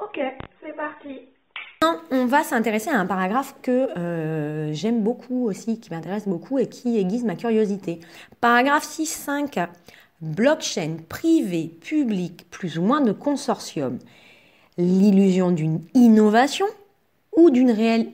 Ok, c'est parti. On va s'intéresser à un paragraphe que euh, j'aime beaucoup aussi, qui m'intéresse beaucoup et qui aiguise ma curiosité. Paragraphe 6.5. Blockchain privé, public, plus ou moins de consortium. L'illusion d'une innovation ou d'une réelle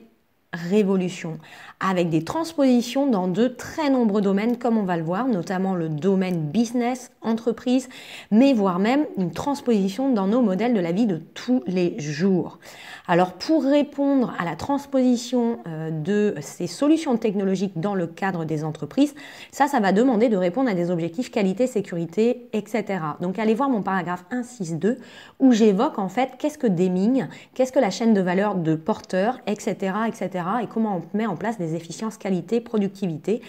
révolution, avec des transpositions dans de très nombreux domaines, comme on va le voir, notamment le domaine business, entreprise, mais voire même une transposition dans nos modèles de la vie de tous les jours. Alors pour répondre à la transposition euh, de ces solutions technologiques dans le cadre des entreprises, ça, ça va demander de répondre à des objectifs qualité, sécurité, etc. Donc allez voir mon paragraphe 162 où j'évoque en fait qu'est-ce que Deming, qu'est-ce que la chaîne de valeur de porteur, etc., etc et comment on met en place des efficiences qualité, productivité,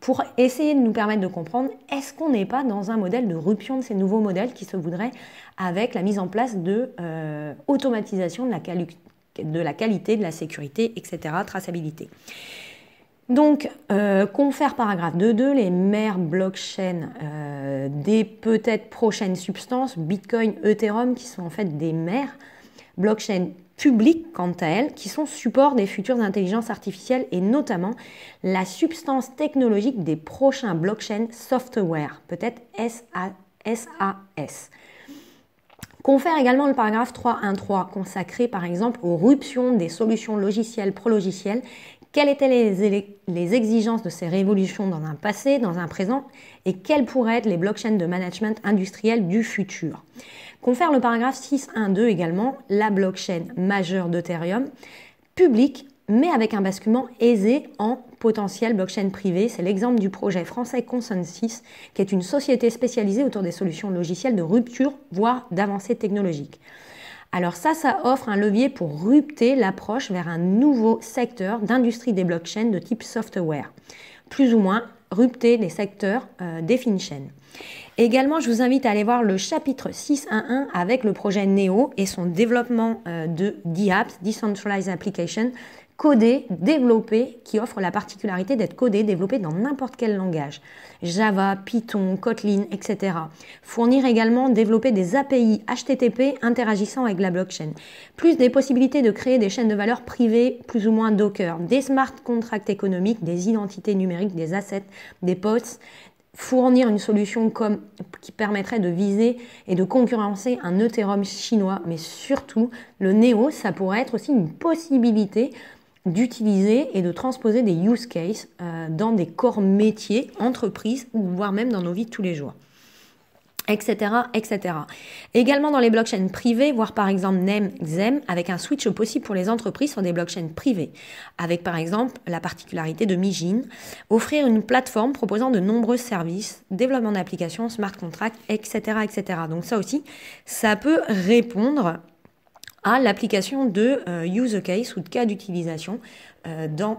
pour essayer de nous permettre de comprendre est-ce qu'on n'est pas dans un modèle de rupture de ces nouveaux modèles qui se voudraient avec la mise en place de euh, automatisation de la, qualité, de la sécurité, etc., traçabilité. Donc, euh, confère paragraphe 2.2, les mères blockchain euh, des peut-être prochaines substances, Bitcoin, Ethereum, qui sont en fait des mères blockchain publiques, quant à elles, qui sont support des futures intelligences artificielles et notamment la substance technologique des prochains blockchains software, peut-être SAS. Confère également le paragraphe 3.1.3 consacré par exemple aux ruptions des solutions logicielles pro-logicielles. Quelles étaient les, les exigences de ces révolutions dans un passé, dans un présent et quelles pourraient être les blockchains de management industriel du futur Confère le paragraphe 6.1.2 également, la blockchain majeure d'Ethereum, publique mais avec un basculement aisé en potentiel blockchain privé. C'est l'exemple du projet français Consensus, qui est une société spécialisée autour des solutions logicielles de rupture, voire d'avancée technologique. Alors ça, ça offre un levier pour rupter l'approche vers un nouveau secteur d'industrie des blockchains de type software. Plus ou moins, rupter les secteurs euh, des finchains. Également, je vous invite à aller voir le chapitre 611 avec le projet NEO et son développement euh, de DApps, Decentralized Application, codé, développé, qui offre la particularité d'être codé, développé dans n'importe quel langage. Java, Python, Kotlin, etc. Fournir également, développer des API HTTP interagissant avec la blockchain. Plus des possibilités de créer des chaînes de valeur privées, plus ou moins Docker, des smart contracts économiques, des identités numériques, des assets, des posts, fournir une solution comme, qui permettrait de viser et de concurrencer un Ethereum chinois, mais surtout le Neo, ça pourrait être aussi une possibilité d'utiliser et de transposer des use cases euh, dans des corps métiers, entreprises, ou voire même dans nos vies de tous les jours etc., etc. Également dans les blockchains privées, voire par exemple NEM, XEM, avec un switch possible pour les entreprises sur des blockchains privées, avec par exemple la particularité de Mijin, offrir une plateforme proposant de nombreux services, développement d'applications, smart contracts, etc., etc. Donc ça aussi, ça peut répondre à l'application de user euh, use case ou de cas d'utilisation euh, dans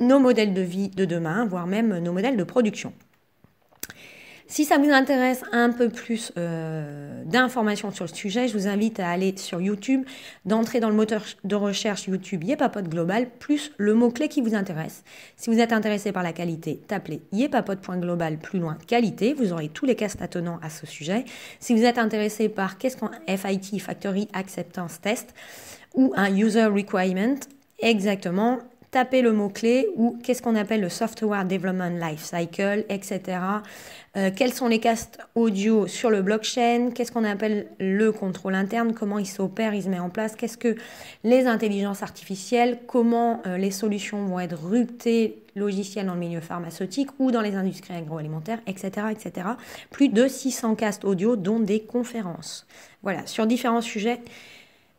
nos modèles de vie de demain, voire même nos modèles de production. Si ça vous intéresse un peu plus euh, d'informations sur le sujet, je vous invite à aller sur YouTube, d'entrer dans le moteur de recherche YouTube Yepapote Global, plus le mot-clé qui vous intéresse. Si vous êtes intéressé par la qualité, tapez yepapote.global plus loin qualité, vous aurez tous les cas attenants à ce sujet. Si vous êtes intéressé par qu'est-ce qu'un FIT, Factory Acceptance Test, ou un User Requirement, exactement, tapez le mot-clé ou qu'est-ce qu'on appelle le Software Development Life Cycle, etc. Euh, quels sont les castes audio sur le blockchain Qu'est-ce qu'on appelle le contrôle interne Comment il s'opère, il se met en place Qu'est-ce que les intelligences artificielles Comment euh, les solutions vont être ruptées logicielles dans le milieu pharmaceutique ou dans les industries agroalimentaires, etc., etc. Plus de 600 castes audio, dont des conférences. Voilà, sur différents sujets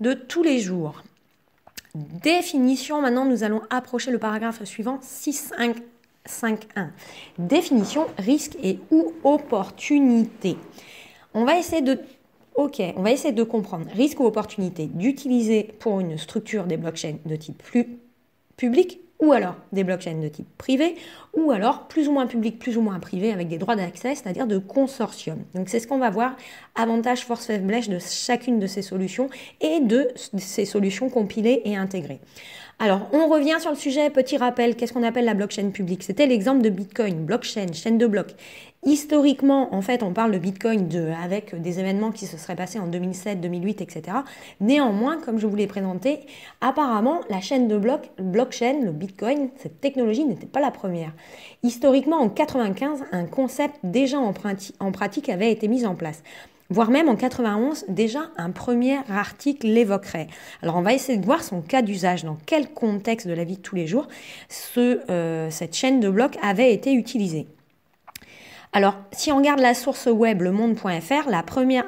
de tous les jours. Définition, maintenant nous allons approcher le paragraphe suivant 6.5.5.1. Définition, risque et ou opportunité. On va essayer de Ok, on va essayer de comprendre risque ou opportunité d'utiliser pour une structure des blockchains de type plus public ou alors des blockchains de type privé, ou alors plus ou moins public, plus ou moins privé, avec des droits d'accès, c'est-à-dire de consortium. Donc c'est ce qu'on va voir, avantage force, faiblesses de chacune de ces solutions et de ces solutions compilées et intégrées. Alors, on revient sur le sujet, petit rappel, qu'est-ce qu'on appelle la blockchain publique C'était l'exemple de Bitcoin, blockchain, chaîne de blocs historiquement, en fait, on parle de Bitcoin avec des événements qui se seraient passés en 2007, 2008, etc. Néanmoins, comme je vous l'ai présenté, apparemment, la chaîne de blocs, blockchain, le Bitcoin, cette technologie n'était pas la première. Historiquement, en 1995, un concept déjà en, en pratique avait été mis en place voire même en 91, déjà un premier article l'évoquerait. Alors on va essayer de voir son cas d'usage, dans quel contexte de la vie de tous les jours euh, cette chaîne de blocs avait été utilisée. Alors, si on regarde la source web, le monde.fr, la première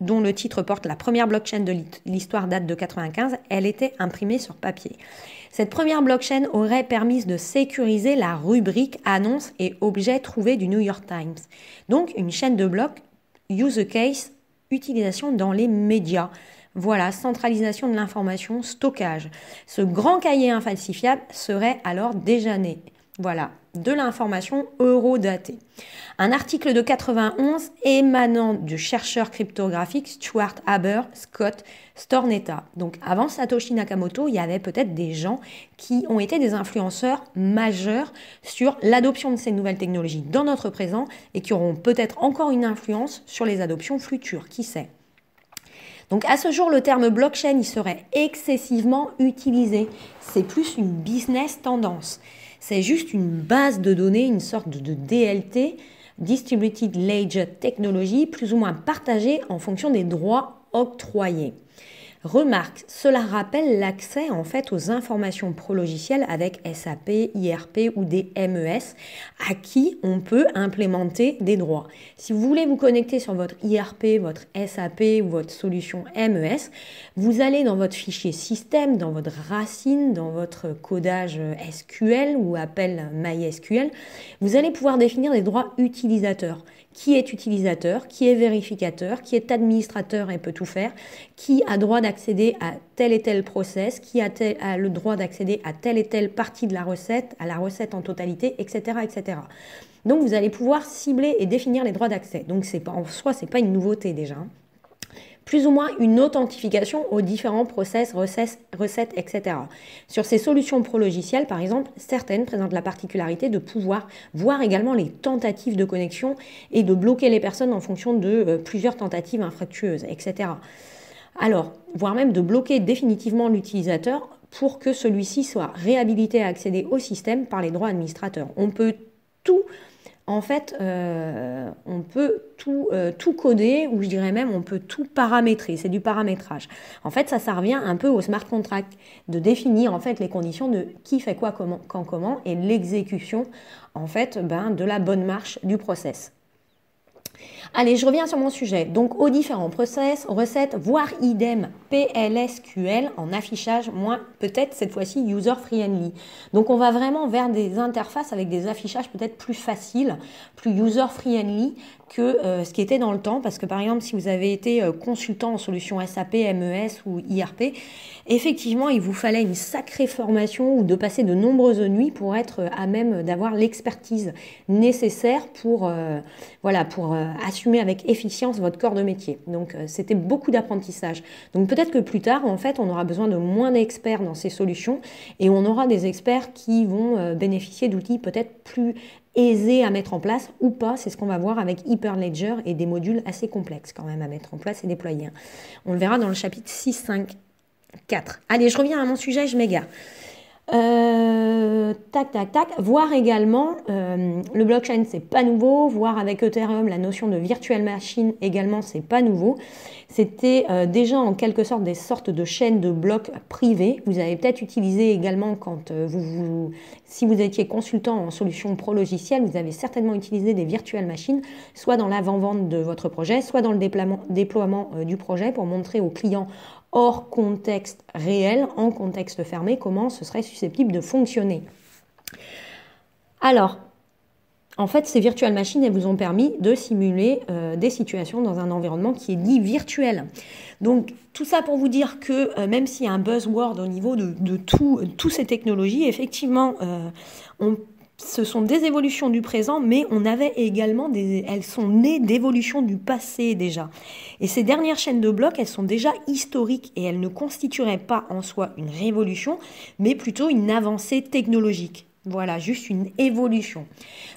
dont le titre porte la première blockchain de l'histoire date de 95, elle était imprimée sur papier. Cette première blockchain aurait permis de sécuriser la rubrique annonces et objets trouvés du New York Times. Donc une chaîne de blocs use case utilisation dans les médias. Voilà, centralisation de l'information, stockage. Ce grand cahier infalsifiable serait alors déjà né. Voilà, de l'information eurodatée. Un article de 91 émanant du chercheur cryptographique Stuart Haber Scott Stornetta. Donc avant Satoshi Nakamoto, il y avait peut-être des gens qui ont été des influenceurs majeurs sur l'adoption de ces nouvelles technologies dans notre présent et qui auront peut-être encore une influence sur les adoptions futures, qui sait. Donc à ce jour, le terme blockchain il serait excessivement utilisé. C'est plus une business tendance. C'est juste une base de données, une sorte de DLT, Distributed Ledger Technology, plus ou moins partagée en fonction des droits octroyés. Remarque, cela rappelle l'accès en fait aux informations pro-logiciels avec SAP, IRP ou des MES à qui on peut implémenter des droits. Si vous voulez vous connecter sur votre IRP, votre SAP ou votre solution MES, vous allez dans votre fichier système, dans votre racine, dans votre codage SQL ou appel MySQL, vous allez pouvoir définir des droits utilisateurs qui est utilisateur, qui est vérificateur, qui est administrateur et peut tout faire, qui a droit d'accéder à tel et tel process, qui a, le droit d'accéder à telle et telle partie de la recette, à la recette en totalité, etc. etc. Donc vous allez pouvoir cibler et définir les droits d'accès. Donc c'est en soi, c'est pas une nouveauté déjà plus ou moins une authentification aux différents process, recettes, etc. Sur ces solutions pro-logicielles, par exemple, certaines présentent la particularité de pouvoir voir également les tentatives de connexion et de bloquer les personnes en fonction de euh, plusieurs tentatives infructueuses, etc. Alors, voire même de bloquer définitivement l'utilisateur pour que celui-ci soit réhabilité à accéder au système par les droits administrateurs. On peut tout en fait, euh, on peut euh, tout, coder, ou je dirais même on peut tout paramétrer, c'est du paramétrage. En fait, ça, ça revient un peu au smart contract, de définir en fait les conditions de qui fait quoi, comment, quand, comment, et l'exécution en fait ben, de la bonne marche du process. Allez, je reviens sur mon sujet. Donc, aux différents process, recettes, voire idem PLSQL en affichage, moins peut-être cette fois-ci user-friendly. Donc, on va vraiment vers des interfaces avec des affichages peut-être plus faciles, plus user-friendly, que euh, ce qui était dans le temps, parce que par exemple, si vous avez été euh, consultant en solution SAP, MES ou IRP, effectivement, il vous fallait une sacrée formation ou de passer de nombreuses nuits pour être euh, à même d'avoir l'expertise nécessaire pour, voilà, pour assumer avec efficience votre corps de métier. Donc, c'était beaucoup d'apprentissage. Donc, peut-être que plus tard, en fait, on aura besoin de moins d'experts dans ces solutions et on aura des experts qui vont bénéficier d'outils peut-être plus aisé à mettre en place ou pas, c'est ce qu'on va voir avec Hyperledger et des modules assez complexes quand même à mettre en place et déployer. On le verra dans le chapitre 6, 5, 4. Allez, je reviens à mon sujet, je m'égare. Euh, tac, tac, tac. Voir également, euh, le blockchain, c'est pas nouveau. Voir avec Ethereum, la notion de virtual machine également, c'est pas nouveau. C'était euh, déjà en quelque sorte des sortes de chaînes de blocs privés. Vous avez peut-être utilisé également quand euh, vous, vous, si vous étiez consultant en solution pro logiciel vous avez certainement utilisé des virtual machines, soit dans l'avant-vente de votre projet, soit dans le déploiement, déploiement euh, du projet pour montrer aux clients hors contexte réel, en contexte fermé, comment ce serait susceptible de fonctionner. Alors, en fait, ces virtual machines, elles vous ont permis de simuler euh, des situations dans un environnement qui est dit virtuel. Donc, tout ça pour vous dire que euh, même s'il y a un buzzword au niveau de, tout, toutes ces technologies, effectivement, euh, on, peut ce sont des évolutions du présent, mais on avait également des, elles sont nées d'évolutions du passé déjà. Et ces dernières chaînes de blocs, elles sont déjà historiques et elles ne constitueraient pas en soi une révolution, mais plutôt une avancée technologique. Voilà, juste une évolution.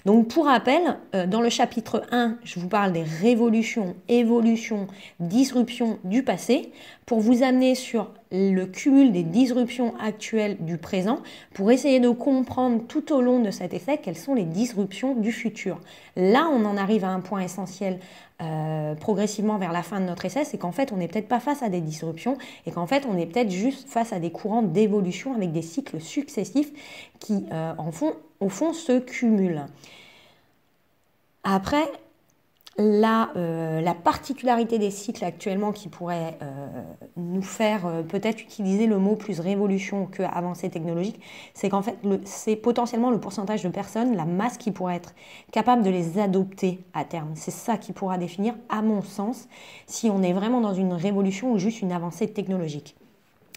Donc pour rappel, euh, dans le chapitre 1, je vous parle des révolutions, évolutions, disruptions du passé pour vous amener sur le cumul des disruptions actuelles du présent pour essayer de comprendre tout au long de cet essai quelles sont les disruptions du futur. Là, on en arrive à un point essentiel euh, progressivement vers la fin de notre essai, c'est qu'en fait, on n'est peut-être pas face à des disruptions et qu'en fait, on est peut-être juste face à des courants d'évolution avec des cycles successifs qui, euh, en au fond, se cumulent. Après, la, euh, la, particularité des cycles actuellement qui pourrait euh, nous faire euh, peut-être utiliser le mot plus révolution que avancée technologique, c'est qu'en fait, c'est potentiellement le pourcentage de personnes, la masse qui pourrait être capable de les adopter à terme. C'est ça qui pourra définir, à mon sens, si on est vraiment dans une révolution ou juste une avancée technologique.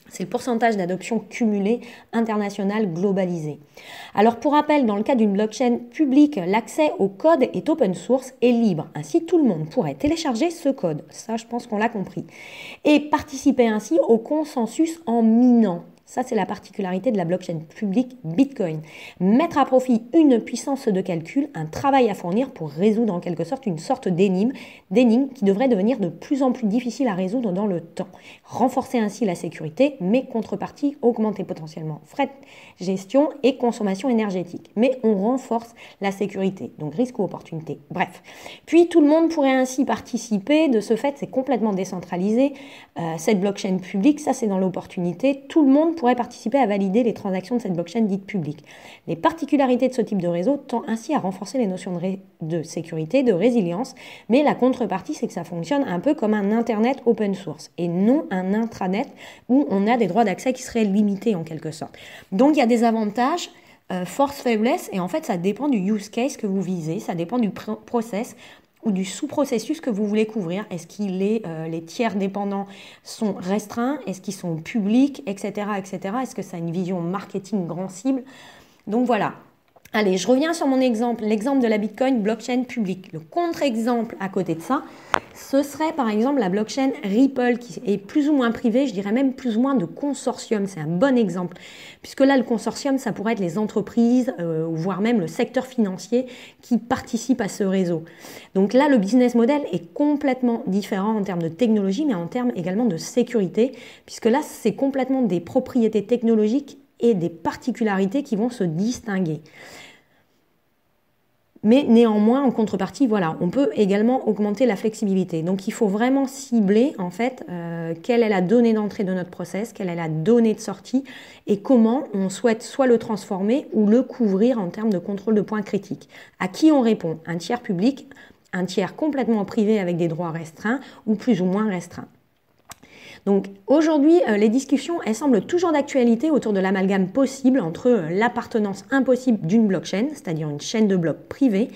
C'est le pourcentage d'adoption cumulée internationale globalisée. Alors pour rappel, dans le cas d'une blockchain publique, l'accès au code est open source et libre. Ainsi, tout le monde pourrait télécharger ce code. Ça, je pense qu'on l'a compris. Et participer ainsi au consensus en minant ça, c'est la particularité de la blockchain publique Bitcoin. Mettre à profit une puissance de calcul, un travail à fournir pour résoudre en quelque sorte une sorte d'énigme, d'énigme qui devrait devenir de plus en plus difficile à résoudre dans le temps. Renforcer ainsi la sécurité, mais contrepartie, augmenter potentiellement frais de gestion et consommation énergétique. Mais on renforce la sécurité, donc risque ou opportunité. Bref. Puis tout le monde pourrait ainsi participer. De ce fait, c'est complètement décentralisé. Euh, cette blockchain publique, ça c'est dans l'opportunité. Tout le monde pourraient participer à valider les transactions de cette blockchain dite publique. Les particularités de ce type de réseau tend ainsi à renforcer les notions de, sécurité, de résilience, mais la contrepartie, c'est que ça fonctionne un peu comme un Internet open source et non un intranet où on a des droits d'accès qui seraient limités en quelque sorte. Donc il y a des avantages. Euh, force faiblesse et en fait ça dépend du use case que vous visez, ça dépend du process, ou du sous-processus que vous voulez couvrir. Est-ce que les, euh, les tiers dépendants sont restreints Est-ce qu'ils sont publics Etc. etc. Est-ce que ça a une vision marketing grand cible Donc voilà. Allez, je reviens sur mon exemple, l'exemple de la Bitcoin blockchain publique. Le contre-exemple à côté de ça, ce serait par exemple la blockchain Ripple qui est plus ou moins privée, je dirais même plus ou moins de consortium. C'est un bon exemple, puisque là, le consortium, ça pourrait être les entreprises, euh, voire même le secteur financier qui participent à ce réseau. Donc là, le business model est complètement différent en termes de technologie, mais en termes également de sécurité, puisque là, c'est complètement des propriétés technologiques et des particularités qui vont se distinguer. Mais néanmoins, en contrepartie, voilà, on peut également augmenter la flexibilité. Donc il faut vraiment cibler en fait euh, quelle est la donnée d'entrée de notre process, quelle est la donnée de sortie et comment on souhaite soit le transformer ou le couvrir en termes de contrôle de points critiques. À qui on répond Un tiers public, un tiers complètement privé avec des droits restreints ou plus ou moins restreints. Donc aujourd'hui, euh, les discussions, semblent toujours d'actualité autour de l'amalgame possible entre euh, l'appartenance impossible d'une blockchain, c'est-à-dire une chaîne de blocs privée,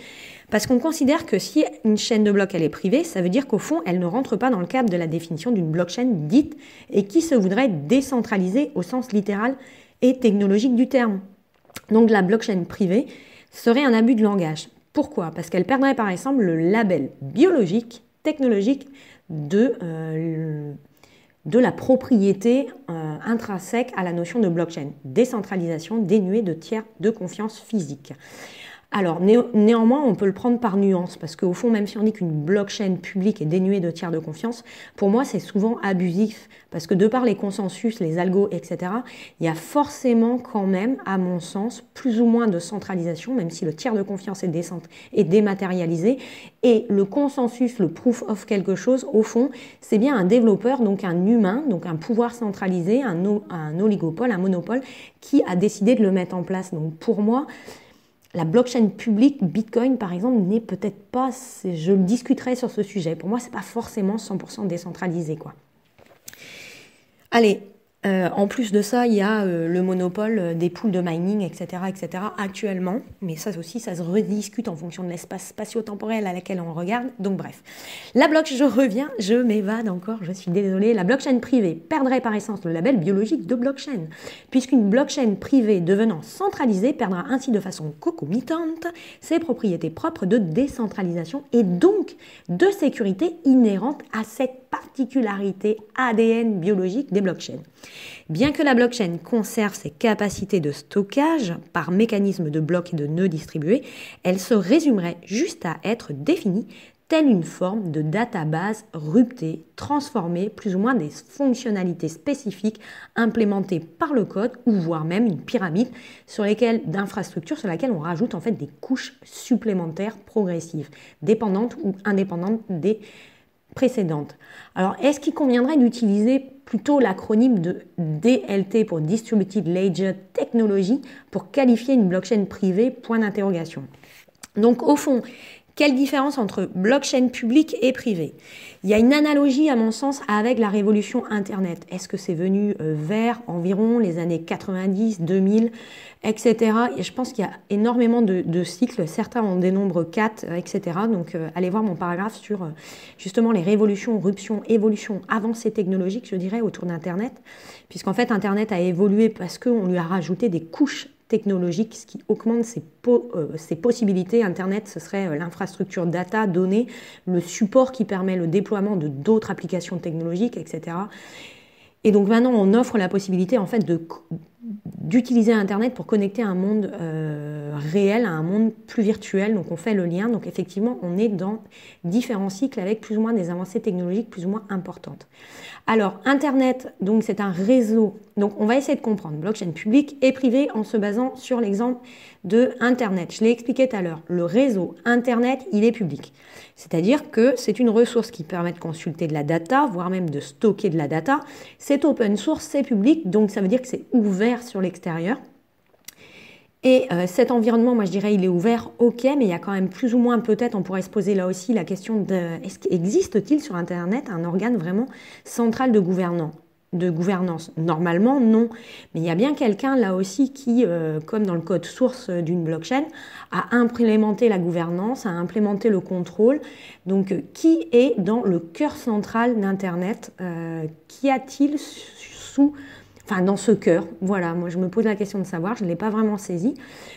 parce qu'on considère que si une chaîne de blocs elle est privée, ça veut dire qu'au fond, elle ne rentre pas dans le cadre de la définition d'une blockchain dite et qui se voudrait décentralisée au sens littéral et technologique du terme. Donc la blockchain privée serait un abus de langage. Pourquoi Parce qu'elle perdrait par exemple le label biologique, technologique de euh, de la propriété euh, intrinsèque à la notion de blockchain, décentralisation dénuée de tiers de confiance physique. Alors néanmoins, on peut le prendre par nuance, parce qu'au fond, même si on dit qu'une blockchain publique est dénuée de tiers de confiance, pour moi, c'est souvent abusif, parce que de par les consensus, les algos, etc., il y a forcément quand même, à mon sens, plus ou moins de centralisation, même si le tiers de confiance est, est dématérialisé, et le consensus, le proof of quelque chose, au fond, c'est bien un développeur, donc un humain, donc un pouvoir centralisé, un, un oligopole, un monopole, qui a décidé de le mettre en place. Donc pour moi, la blockchain publique, Bitcoin par exemple, n'est peut-être pas, je discuterai sur ce sujet, pour moi c'est pas forcément 100% décentralisé. quoi. Allez, euh, en plus de ça, il y a euh, le monopole euh, des poules de mining, etc., etc., actuellement. Mais ça aussi, ça se rediscute en fonction de l'espace spatio-temporel à laquelle on regarde. Donc bref, la blockchain, je reviens, je m'évade encore, je suis désolée. La blockchain privée perdrait par essence le label biologique de blockchain, puisqu'une blockchain privée devenant centralisée perdra ainsi de façon concomitante ses propriétés propres de décentralisation et donc de sécurité inhérente à cette particularité ADN biologique des blockchains. Bien que la blockchain conserve ses capacités de stockage par mécanisme de blocs et de nœuds distribués, elle se résumerait juste à être définie telle une forme de database ruptée, transformée, plus ou moins des fonctionnalités spécifiques implémentées par le code ou voire même une pyramide sur lesquelles d'infrastructures sur laquelle on rajoute en fait des couches supplémentaires progressives, dépendantes ou indépendantes des précédentes. Alors, est-ce qu'il conviendrait d'utiliser plutôt l'acronyme de DLT pour Distributed Ledger Technology pour qualifier une blockchain privée Point d'interrogation. Donc, au fond, quelle différence entre blockchain publique et privée Il y a une analogie, à mon sens, avec la révolution Internet. Est-ce que c'est venu euh, vers environ les années 90, 2000 etc. Et je pense qu'il y a énormément de, cycles, certains en dénombre 4, euh, etc. Donc euh, allez voir mon paragraphe sur euh, justement les révolutions, ruptions, évolutions, avancées technologiques, je dirais, autour d'Internet, puisqu'en fait Internet a évolué parce qu'on lui a rajouté des couches technologiques, ce qui augmente ses, possibilités. Internet, ce serait l'infrastructure data, données, le support qui permet le déploiement de d'autres applications technologiques, etc. Et donc maintenant, on offre la possibilité en fait de d'utiliser Internet pour connecter un monde euh, réel à un monde plus virtuel. Donc on fait le lien. Donc effectivement, on est dans différents cycles avec plus ou moins des avancées technologiques plus ou moins importantes. Alors Internet, donc c'est un réseau. Donc on va essayer de comprendre blockchain public et privé en se basant sur l'exemple de Internet. Je l'ai expliqué tout à l'heure. Le réseau Internet, il est public. C'est-à-dire que c'est une ressource qui permet de consulter de la data, voire même de stocker de la data. C'est open source, c'est public, donc ça veut dire que c'est ouvert sur l'extérieur. Et euh, cet environnement, moi je dirais, il est ouvert, ok, mais il y a quand même plus ou moins peut-être, on pourrait se poser là aussi la question de est-ce qu'existe-t-il sur Internet un organe vraiment central de gouvernant de gouvernance Normalement, non. Mais il y a bien quelqu'un là aussi qui, euh, comme dans le code source euh, d'une blockchain, a implémenté la gouvernance, a implémenté le contrôle. Donc, euh, qui est dans le cœur central d'Internet Qui a-t-il sous... Enfin, dans ce cœur, voilà, moi je me pose la question de savoir, je ne l'ai pas vraiment saisi.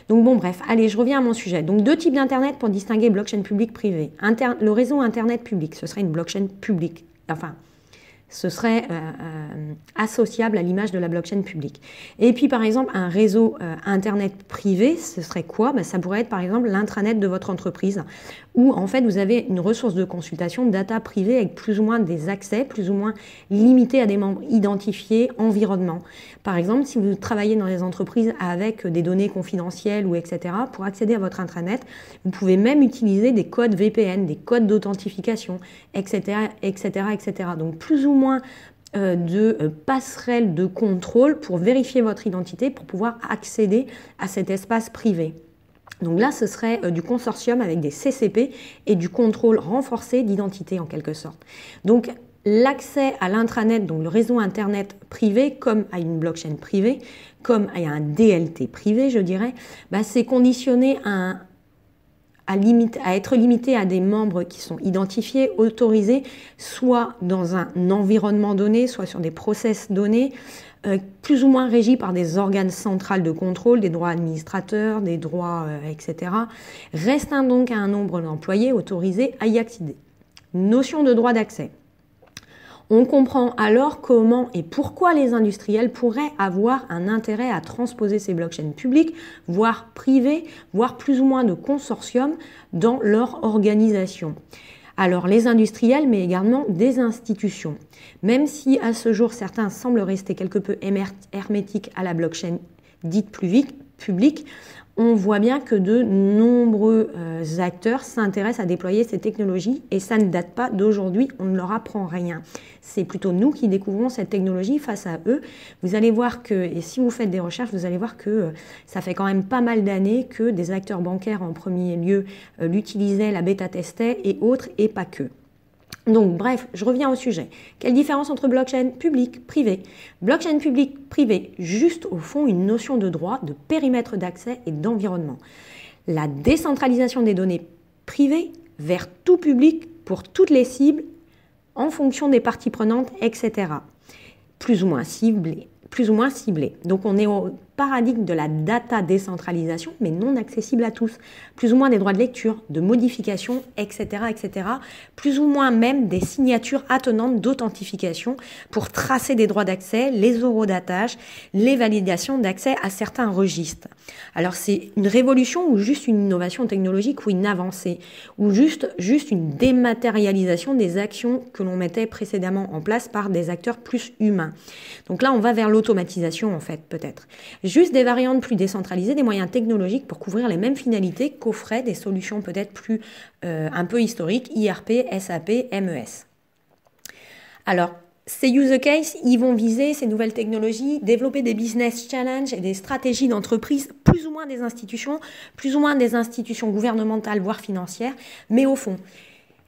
Donc bon, bref, allez, je reviens à mon sujet. Donc deux types d'Internet pour distinguer blockchain public-privé. le réseau Internet public, ce serait une blockchain publique, enfin, ce serait euh, euh, associable à l'image de la blockchain publique. Et puis par exemple, un réseau euh, Internet privé, ce serait quoi ben, Ça pourrait être par exemple l'intranet de votre entreprise, où en fait vous avez une ressource de consultation, data privée avec plus ou moins des accès, plus ou moins limités à des membres identifiés, environnement. Par exemple, si vous travaillez dans des entreprises avec des données confidentielles ou etc., pour accéder à votre intranet, vous pouvez même utiliser des codes VPN, des codes d'authentification, etc., etc., etc. Donc plus ou moins euh, de euh, passerelle de contrôle pour vérifier votre identité, pour pouvoir accéder à cet espace privé. Donc là, ce serait euh, du consortium avec des CCP et du contrôle renforcé d'identité en quelque sorte. Donc l'accès à l'intranet, donc le réseau Internet privé, comme à une blockchain privée, comme à un DLT privé, je dirais, bah, c'est conditionné à un à, être limité à des membres qui sont identifiés, autorisés, soit dans un environnement donné, soit sur des process donnés, euh, plus ou moins régis par des organes centrales de contrôle, des droits administrateurs, des droits, euh, etc. Restant donc à un nombre d'employés autorisés à y accéder. Notion de droit d'accès. On comprend alors comment et pourquoi les industriels pourraient avoir un intérêt à transposer ces blockchains publics, voire privées, voire plus ou moins de consortiums dans leur organisation. Alors les industriels, mais également des institutions. Même si à ce jour certains semblent rester quelque peu hermétiques à la blockchain dite plus vite, public, on voit bien que de nombreux euh, acteurs s'intéressent à déployer ces technologies et ça ne date pas d'aujourd'hui, on ne leur apprend rien. C'est plutôt nous qui découvrons cette technologie face à eux. Vous allez voir que, et si vous faites des recherches, vous allez voir que euh, ça fait quand même pas mal d'années que des acteurs bancaires en premier lieu euh, l'utilisaient, la bêta-testaient et autres, et pas que. Donc, bref, je reviens au sujet. Quelle différence entre blockchain public, privé Blockchain public, privé, juste au fond une notion de droit, de périmètre d'accès et d'environnement. La décentralisation des données privées vers tout public pour toutes les cibles en fonction des parties prenantes, etc. Plus ou moins ciblées. Plus ou moins ciblées. Donc, on est au paradigme de la data décentralisation, mais non accessible à tous. Plus ou moins des droits de lecture, de modification, etc., etc. Plus ou moins même des signatures attenantes d'authentification pour tracer des droits d'accès, les horodatages, les validations d'accès à certains registres. Alors c'est une révolution ou juste une innovation technologique ou une avancée ou juste, juste une dématérialisation des actions que l'on mettait précédemment en place par des acteurs plus humains. Donc là, on va vers l'automatisation en fait peut-être juste des variantes plus décentralisées, des moyens technologiques pour couvrir les mêmes finalités qu'offraient des solutions peut-être plus euh, un peu historiques, IRP, SAP, MES. Alors, ces use cases, ils vont viser ces nouvelles technologies, développer des business challenges et des stratégies d'entreprise, plus ou moins des institutions, plus ou moins des institutions gouvernementales, voire financières, mais au fond.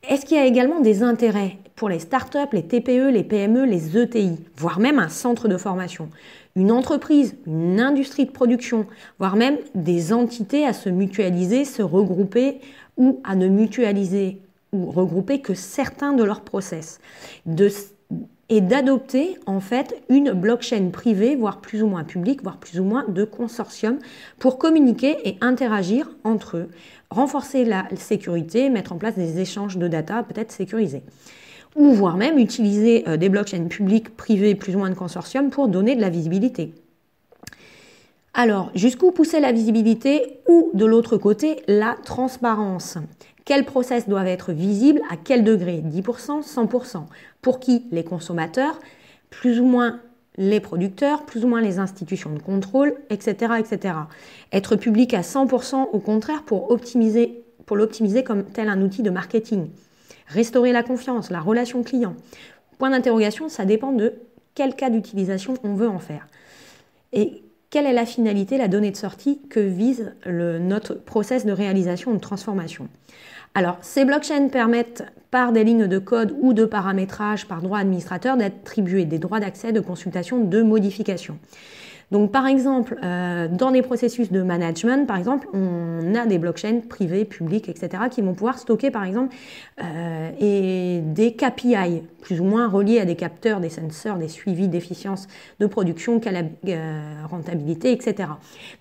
Est-ce qu'il y a également des intérêts pour les startups, les TPE, les PME, les ETI, voire même un centre de formation une entreprise, une industrie de production, voire même des entités à se mutualiser, se regrouper ou à ne mutualiser ou regrouper que certains de leurs process. et d'adopter en fait une blockchain privée, voire plus ou moins publique, voire plus ou moins de consortium pour communiquer et interagir entre eux, renforcer la sécurité, mettre en place des échanges de data peut-être sécurisés ou voire même utiliser euh, des blockchains publics, privées, plus ou moins de consortiums pour donner de la visibilité. Alors, jusqu'où pousser la visibilité ou de l'autre côté, la transparence Quels process doivent être visibles À quel degré 10% 100% Pour qui Les consommateurs, plus ou moins les producteurs, plus ou moins les institutions de contrôle, etc. etc. Être public à 100% au contraire pour, optimiser, pour l'optimiser comme tel un outil de marketing. Restaurer la confiance, la relation client. Point d'interrogation, ça dépend de quel cas d'utilisation on veut en faire. Et quelle est la finalité, la donnée de sortie que vise notre process de réalisation ou de transformation. Alors, ces blockchains permettent, par des lignes de code ou de paramétrage par droit administrateur, d'attribuer des droits d'accès, de consultation, de modification. Donc par exemple, euh, dans les processus de management, par exemple, on a des blockchains privées, publiques, etc., qui vont pouvoir stocker par exemple euh, et des KPI, plus ou moins reliés à des capteurs, des senseurs, des suivis d'efficience de production, euh, rentabilité, etc.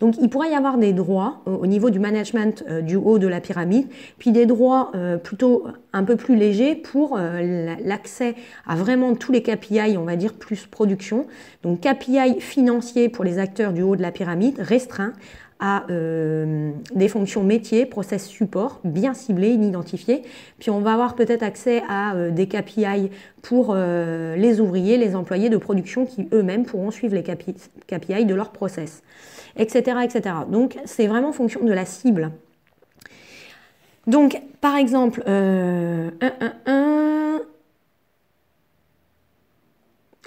Donc il pourrait y avoir des droits au niveau du management du haut de la pyramide, puis des droits plutôt un peu plus légers pour l'accès à vraiment tous les KPI, on va dire, plus production. Donc KPI financier pour les acteurs du haut de la pyramide restreint à euh, des fonctions métiers, process support, bien ciblées, inidentifiées. Puis on va avoir peut-être accès à euh, des KPI pour euh, les ouvriers, les employés de production qui eux-mêmes pourront suivre les KPI de leur process, etc. etc. Donc c'est vraiment fonction de la cible. Donc par exemple, 1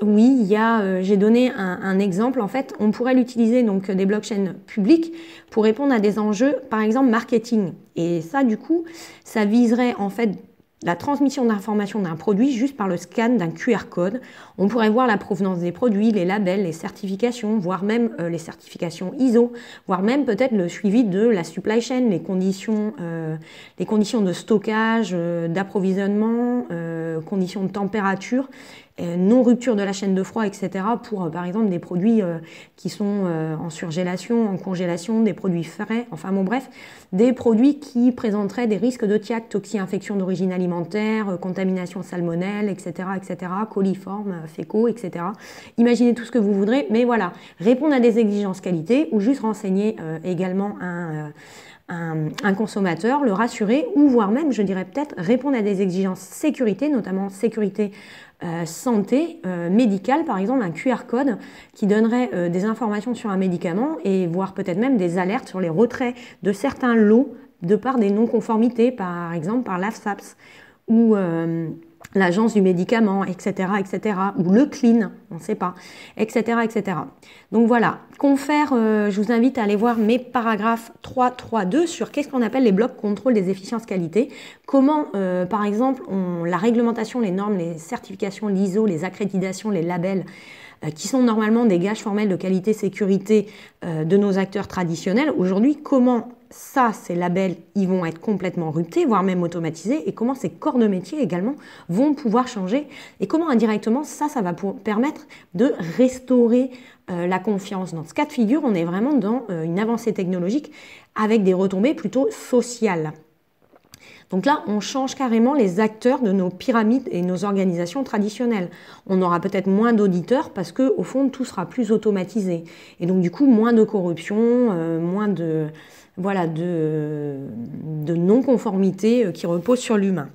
oui, il y a, euh, j'ai donné un, exemple. En fait, on pourrait l'utiliser donc des blockchains publiques pour répondre à des enjeux, par exemple marketing. Et ça, du coup, ça viserait en fait la transmission d'informations d'un produit juste par le scan d'un QR code. On pourrait voir la provenance des produits, les labels, les certifications, voire même euh, les certifications ISO, voire même peut-être le suivi de la supply chain, les conditions, euh, les conditions de stockage, d'approvisionnement, conditions de température. Euh, non rupture de la chaîne de froid, etc. pour euh, par exemple des produits euh, qui sont en surgélation, en congélation, des produits frais, enfin bon bref, des produits qui présenteraient des risques de TIAC, toxi-infection d'origine alimentaire, contamination salmonelle, etc., etc., coliforme, féco, etc. Imaginez tout ce que vous voudrez, mais voilà, répondre à des exigences qualité ou juste renseigner également un... Un, un, consommateur, le rassurer ou voire même, je dirais peut-être, répondre à des exigences sécurité, notamment sécurité euh, santé euh, médicale, par exemple un QR code qui donnerait euh, des informations sur un médicament et voire peut-être même des alertes sur les retraits de certains lots de par des non-conformités, par exemple par l'AFSAPS ou l'agence du médicament, etc., etc., ou le CLEAN, on ne sait pas, etc., etc. Donc voilà, confère, euh, je vous invite à aller voir mes paragraphes 3, 3, 2 sur qu'est-ce qu'on appelle les blocs contrôle des efficiences qualité, comment, euh, par exemple, la réglementation, les normes, les certifications, l'ISO, les accréditations, les labels, euh, qui sont normalement des gages formels de qualité sécurité euh, de nos acteurs traditionnels, aujourd'hui, comment ça, ces labels, ils vont être complètement ruptés, voire même automatisés, et comment ces corps de métier également vont pouvoir changer, et comment indirectement ça, ça va permettre de restaurer euh, la confiance. Dans ce cas de figure, on est vraiment dans une avancée technologique avec des retombées plutôt sociales. Donc là, on change carrément les acteurs de nos pyramides et nos organisations traditionnelles. On aura peut-être moins d'auditeurs parce que, au fond, tout sera plus automatisé. Et donc, du coup, moins de corruption, euh, moins de, voilà, de, de non-conformité euh, qui repose sur l'humain.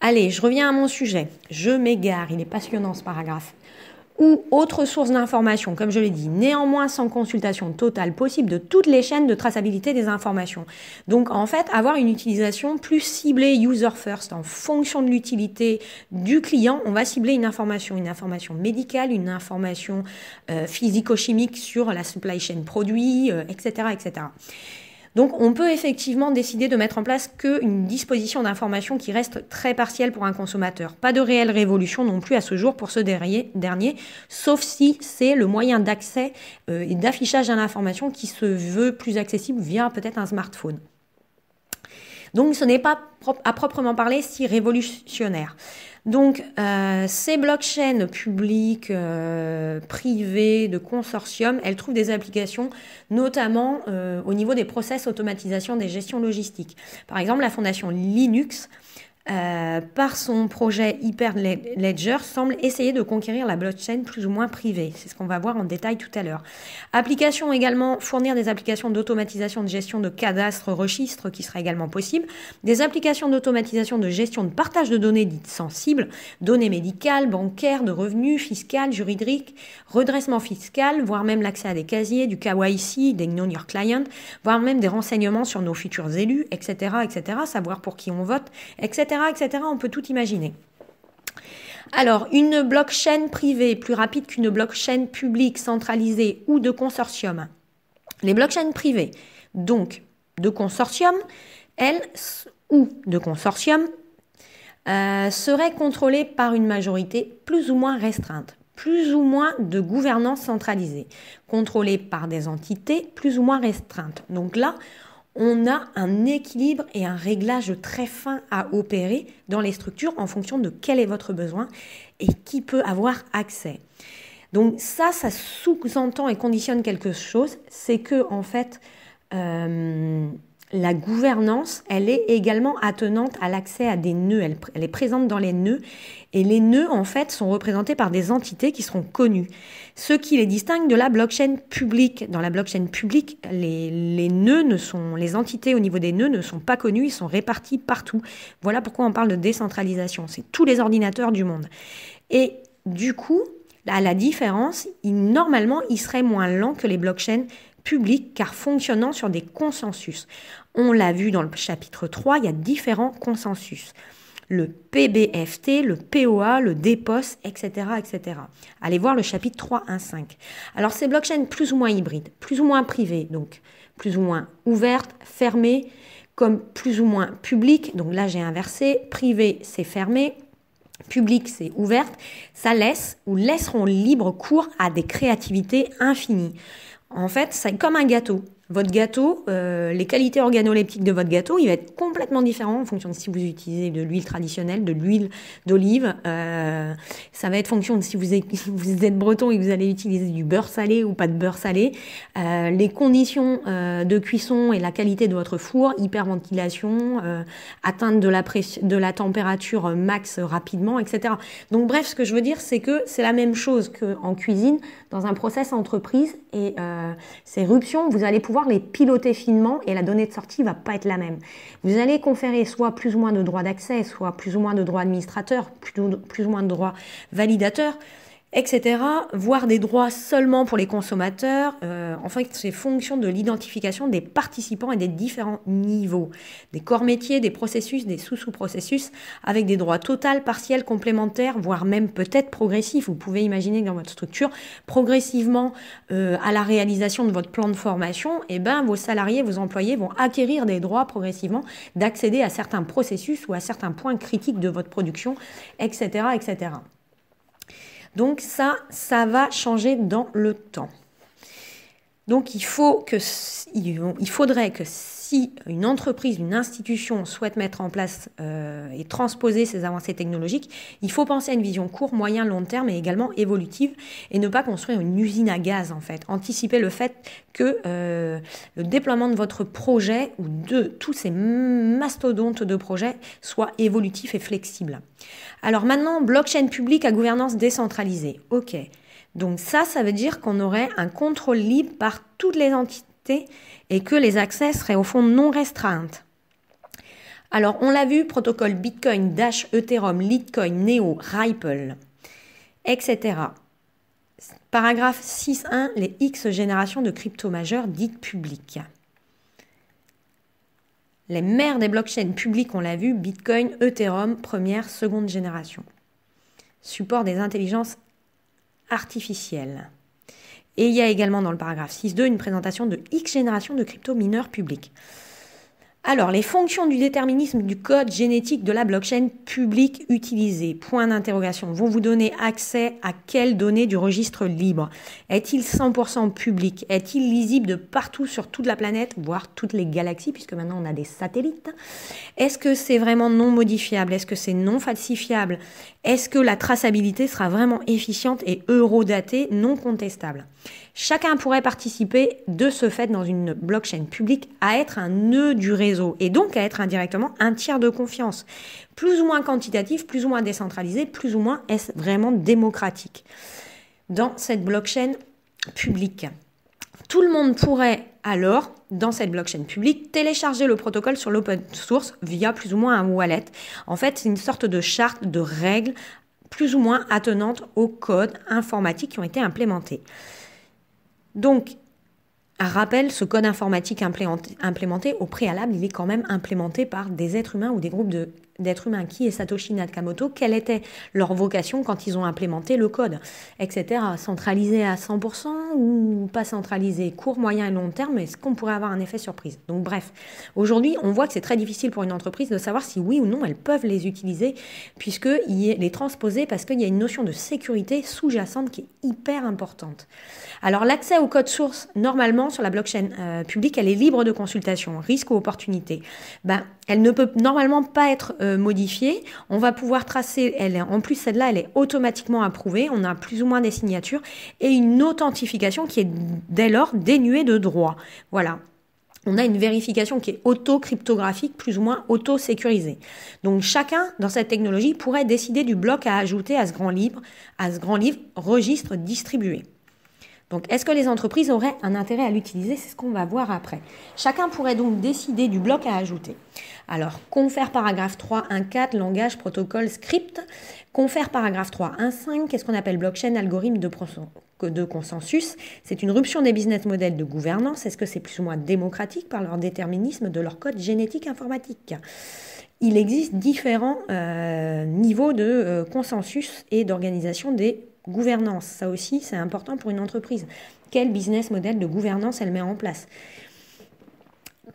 Allez, je reviens à mon sujet. Je m'égare, il est passionnant ce paragraphe ou autre source d'information, comme je l'ai dit, néanmoins sans consultation totale possible de toutes les chaînes de traçabilité des informations. Donc en fait, avoir une utilisation plus ciblée user first en fonction de l'utilité du client, on va cibler une information, une information médicale, une information euh, physico-chimique sur la supply chain produit, etc., euh, etc. Donc on peut effectivement décider de mettre en place qu'une disposition d'information qui reste très partielle pour un consommateur. Pas de réelle révolution non plus à ce jour pour ce dernier, sauf si c'est le moyen d'accès euh, et d'affichage à l'information qui se veut plus accessible via peut-être un smartphone. Donc ce n'est pas à proprement parler si révolutionnaire. Donc euh, ces blockchains publiques, euh, privées, de consortium, elles trouvent des applications notamment euh, au niveau des process automatisation des gestions logistiques. Par exemple, la fondation Linux euh, par son projet Hyperledger, semble essayer de conquérir la blockchain plus ou moins privée. C'est ce qu'on va voir en détail tout à l'heure. Application également, fournir des applications d'automatisation de gestion de cadastre, registres, qui sera également possible. Des applications d'automatisation de gestion de partage de données dites sensibles, données médicales, bancaires, de revenus, fiscales, juridiques, redressement fiscal, voire même l'accès à des casiers, du KYC, des Know Your Client, voire même des renseignements sur nos futurs élus, etc., etc., savoir pour qui on vote, etc. On peut tout imaginer. Alors, une blockchain privée plus rapide qu'une blockchain publique, centralisée ou de consortium. Les blockchains privées, donc de consortium, elles, ou de consortium, euh, seraient contrôlées par une majorité plus ou moins restreinte, plus ou moins de gouvernance centralisée, contrôlée par des entités plus ou moins restreintes. Donc là, on a un équilibre et un réglage très fin à opérer dans les structures en fonction de quel est votre besoin et qui peut avoir accès. Donc ça, ça sous-entend et conditionne quelque chose, c'est que en fait, euh, la gouvernance, elle est également attenante à l'accès à des nœuds. Elle, elle, est présente dans les nœuds. Et les nœuds, en fait, sont représentés par des entités qui seront connues ce qui les distingue de la blockchain publique. Dans la blockchain publique, les, nœuds ne sont, les entités au niveau des nœuds ne sont pas connus, ils sont répartis partout. Voilà pourquoi on parle de décentralisation. C'est tous les ordinateurs du monde. Et du coup, à la différence, normalement, il serait moins lent que les blockchains publiques car fonctionnant sur des consensus. On l'a vu dans le chapitre 3, il y a différents consensus le PBFT, le POA, le DPOS, etc., etc. Allez voir le chapitre 3.1.5. Alors, ces blockchains plus ou moins hybrides, plus ou moins privées, donc plus ou moins ouvertes, fermées, comme plus ou moins publiques, donc là j'ai inversé, privé c'est fermé, public c'est ouverte, ça laisse ou laisseront libre cours à des créativités infinies. En fait, c'est comme un gâteau. Votre gâteau, euh, les qualités organoleptiques de votre gâteau, il va être complètement différent en fonction de si vous utilisez de l'huile traditionnelle, de l'huile d'olive. Euh, ça va être fonction de si vous êtes, breton et que vous allez utiliser du beurre salé ou pas de beurre salé. Euh, les conditions de cuisson et la qualité de votre four, hyperventilation, atteinte de la, de la température max rapidement, etc. Donc bref, ce que je veux dire, c'est que c'est la même chose qu'en cuisine, dans un process entreprise et euh, ces ruptions, vous allez pouvoir les piloter finement et la donnée de sortie va pas être la même. Vous allez conférer soit plus ou moins de droits d'accès, soit plus ou moins de droits administrateurs, plus ou moins de droits validateurs etc., voire des droits seulement pour les consommateurs. en euh, enfin, c'est fonction de l'identification des participants et des différents niveaux, des corps métiers, des processus, des sous-sous-processus, avec des droits total, partiels, complémentaires, voire même peut-être progressifs. Vous pouvez imaginer que dans votre structure, progressivement, euh, à la réalisation de votre plan de formation, et eh ben, vos salariés, vos employés vont acquérir des droits progressivement d'accéder à certains processus ou à certains points critiques de votre production, etc., etc. Donc ça, ça va changer dans le temps. Donc il, faut que, il faudrait que si une entreprise, une institution souhaite mettre en place euh, et transposer ces avancées technologiques, il faut penser à une vision court, moyen, long terme et également évolutive et ne pas construire une usine à gaz en fait. Anticiper le fait que euh, le déploiement de votre projet ou de tous ces mastodontes de projets soit évolutif et flexible. Alors maintenant, blockchain publique à gouvernance décentralisée. Ok. Donc ça, ça veut dire qu'on aurait un contrôle libre par toutes les entités et que les accès seraient au fond non restreintes. Alors, on l'a vu, protocole Bitcoin, Dash, Ethereum, Litecoin, Neo, Ripple, etc. Paragraphe 6.1, les X générations de crypto majeures dites publiques. Les mères des blockchains publiques, on l'a vu, Bitcoin, Ethereum, première, seconde génération. Support des intelligences artificielles. Et il y a également dans le paragraphe 6.2 une présentation de X générations de crypto mineurs publics. Alors, les fonctions du déterminisme du code génétique de la blockchain publique utilisée, point d'interrogation, vont vous donner accès à quelles données du registre libre Est-il 100% public Est-il lisible de partout sur toute la planète, voire toutes les galaxies, puisque maintenant on a des satellites Est-ce que c'est vraiment non modifiable Est-ce que c'est non falsifiable Est-ce que la traçabilité sera vraiment efficiente et eurodatée, non contestable Chacun pourrait participer de ce fait dans une blockchain publique à être un nœud du réseau et donc à être indirectement un tiers de confiance. Plus ou moins quantitatif, plus ou moins décentralisé, plus ou moins est vraiment démocratique dans cette blockchain publique. Tout le monde pourrait alors, dans cette blockchain publique, télécharger le protocole sur l'open source via plus ou moins un wallet. En fait, c'est une sorte de charte de règles plus ou moins attenantes aux codes informatiques qui ont été implémentés. Donc, un rappel, ce code informatique implémenté, implémenté, au préalable, il est quand même implémenté par des êtres humains ou des groupes de d'être humain. qui est Satoshi Nakamoto, quelle était leur vocation quand ils ont implémenté le code, etc. Centralisé à 100% ou pas centralisé, court, moyen et long terme, est-ce qu'on pourrait avoir un effet surprise Donc bref, aujourd'hui on voit que c'est très difficile pour une entreprise de savoir si oui ou non elles peuvent les utiliser, puisque les transposer, parce qu'il y a une notion de sécurité sous-jacente qui est hyper importante. Alors l'accès au code source, normalement sur la blockchain euh, publique, elle est libre de consultation, risque ou opportunité. Ben, elle ne peut normalement pas être euh, modifiée. On va pouvoir tracer, elle en plus celle-là, elle est automatiquement approuvée. On a plus ou moins des signatures et une authentification qui est dès lors dénuée de droit. Voilà. On a une vérification qui est auto-cryptographique, plus ou moins auto-sécurisée. Donc chacun dans cette technologie pourrait décider du bloc à ajouter à ce grand livre, à ce grand livre registre distribué. Donc, est-ce que les entreprises auraient un intérêt à l'utiliser C'est ce qu'on va voir après. Chacun pourrait donc décider du bloc à ajouter. Alors, confère paragraphe 3, langage, protocole, script. Confère paragraphe 3.1.5, qu'est-ce qu'on appelle blockchain, algorithme de, consensus C'est une rupture des business models de gouvernance. Est-ce que c'est plus ou moins démocratique par leur déterminisme de leur code génétique informatique il existe différents euh, niveaux de euh, consensus et d'organisation des gouvernances. Ça aussi, c'est important pour une entreprise. Quel business model de gouvernance elle met en place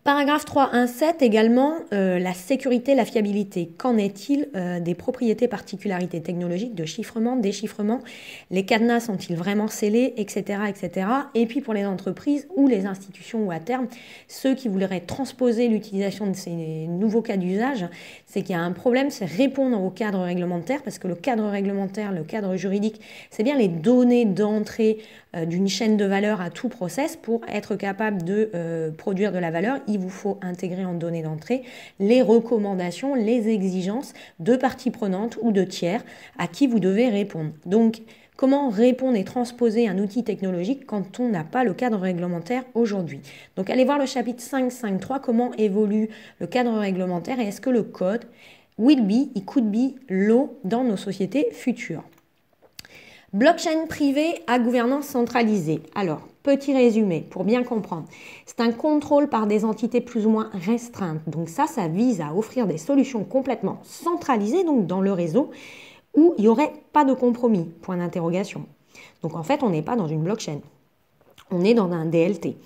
Paragraphe 3.1.7 également, euh, la sécurité, la fiabilité. Qu'en est-il euh, des propriétés, particularités technologiques de chiffrement, déchiffrement Les cadenas sont-ils vraiment scellés, etc., etc. Et puis pour les entreprises ou les institutions ou à terme, ceux qui voudraient transposer l'utilisation de ces nouveaux cas d'usage, c'est qu'il y a un problème, c'est répondre au cadre réglementaire, parce que le cadre réglementaire, le cadre juridique, c'est bien les données d'entrée euh, d'une chaîne de valeur à tout process, pour être capable de euh, produire de la valeur, il vous faut intégrer en données d'entrée les recommandations, les exigences de parties prenantes ou de tiers à qui vous devez répondre. Donc, Comment répondre et transposer un outil technologique quand on n'a pas le cadre réglementaire aujourd'hui Donc allez voir le chapitre 5.5.3, comment évolue le cadre réglementaire et est-ce que le code will be, it could be, low dans nos sociétés futures Blockchain privée à gouvernance centralisée. Alors, petit résumé pour bien comprendre. C'est un contrôle par des entités plus ou moins restreintes. Donc ça, ça vise à offrir des solutions complètement centralisées, donc dans le réseau, où il n'y aurait pas de compromis. Point d'interrogation. Donc en fait, on n'est pas dans une blockchain. On est dans un DLT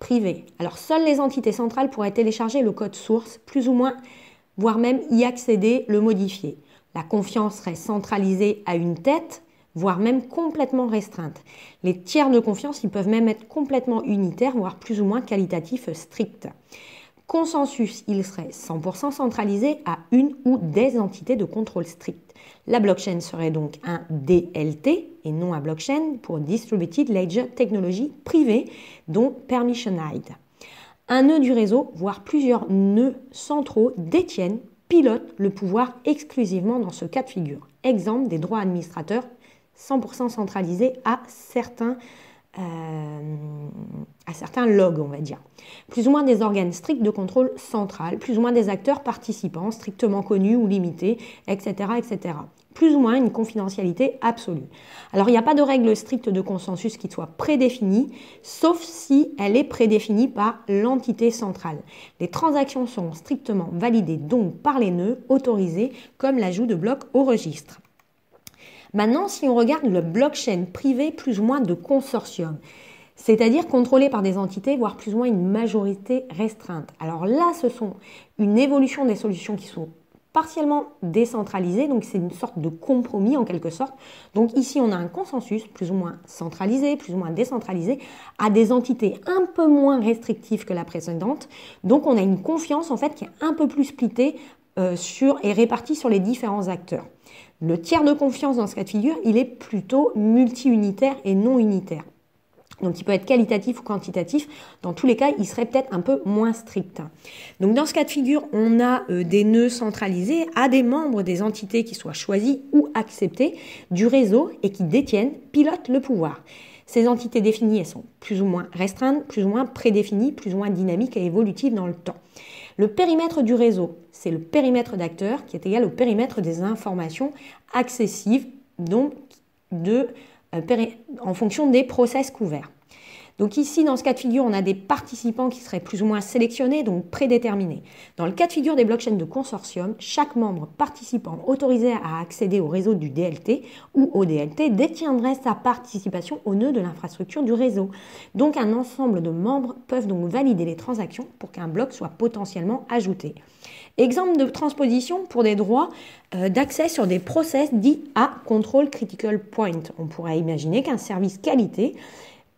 privé. Alors seules les entités centrales pourraient télécharger le code source, plus ou moins, voire même y accéder, le modifier. La confiance serait centralisée à une tête voire même complètement restreintes. Les tiers de confiance, ils peuvent même être complètement unitaires, voire plus ou moins qualitatifs stricts. Consensus, il serait 100% centralisé à une ou des entités de contrôle strict. La blockchain serait donc un DLT et non un blockchain pour Distributed Ledger Technology privée, dont permissioned. Un nœud du réseau, voire plusieurs nœuds centraux, détiennent, pilotent le pouvoir exclusivement dans ce cas de figure. Exemple des droits administrateurs 100% centralisé à certains, euh, à certains logs, on va dire. Plus ou moins des organes stricts de contrôle central, plus ou moins des acteurs participants strictement connus ou limités, etc. etc. Plus ou moins une confidentialité absolue. Alors il n'y a pas de règle stricte de consensus qui soit prédéfinie, sauf si elle est prédéfinie par l'entité centrale. Les transactions sont strictement validées donc par les nœuds autorisés comme l'ajout de blocs au registre. Maintenant, si on regarde le blockchain privé, plus ou moins de consortium, c'est-à-dire contrôlé par des entités, voire plus ou moins une majorité restreinte. Alors là, ce sont une évolution des solutions qui sont partiellement décentralisées, donc c'est une sorte de compromis en quelque sorte. Donc ici, on a un consensus plus ou moins centralisé, plus ou moins décentralisé, à des entités un peu moins restrictives que la précédente. Donc on a une confiance en fait qui est un peu plus splittée euh, sur, et répartie sur les différents acteurs. Le tiers de confiance dans ce cas de figure, il est plutôt multiunitaire et non unitaire. Donc il peut être qualitatif ou quantitatif. Dans tous les cas, il serait peut-être un peu moins strict. Donc dans ce cas de figure, on a euh, des nœuds centralisés à des membres des entités qui soient choisies ou acceptées du réseau et qui détiennent, pilotent le pouvoir. Ces entités définies, elles sont plus ou moins restreintes, plus ou moins prédéfinies, plus ou moins dynamiques et évolutives dans le temps. Le périmètre du réseau, c'est le périmètre d'acteurs qui est égal au périmètre des informations accessibles, donc de, euh, en fonction des process couverts. Donc ici, dans ce cas de figure, on a des participants qui seraient plus ou moins sélectionnés, donc prédéterminés. Dans le cas de figure des blockchains de consortium, chaque membre participant autorisé à accéder au réseau du DLT ou au DLT détiendrait sa participation au nœud de l'infrastructure du réseau. Donc un ensemble de membres peuvent donc valider les transactions pour qu'un bloc soit potentiellement ajouté. Exemple de transposition pour des droits euh, d'accès sur des process dits à control critical point. On pourrait imaginer qu'un service qualité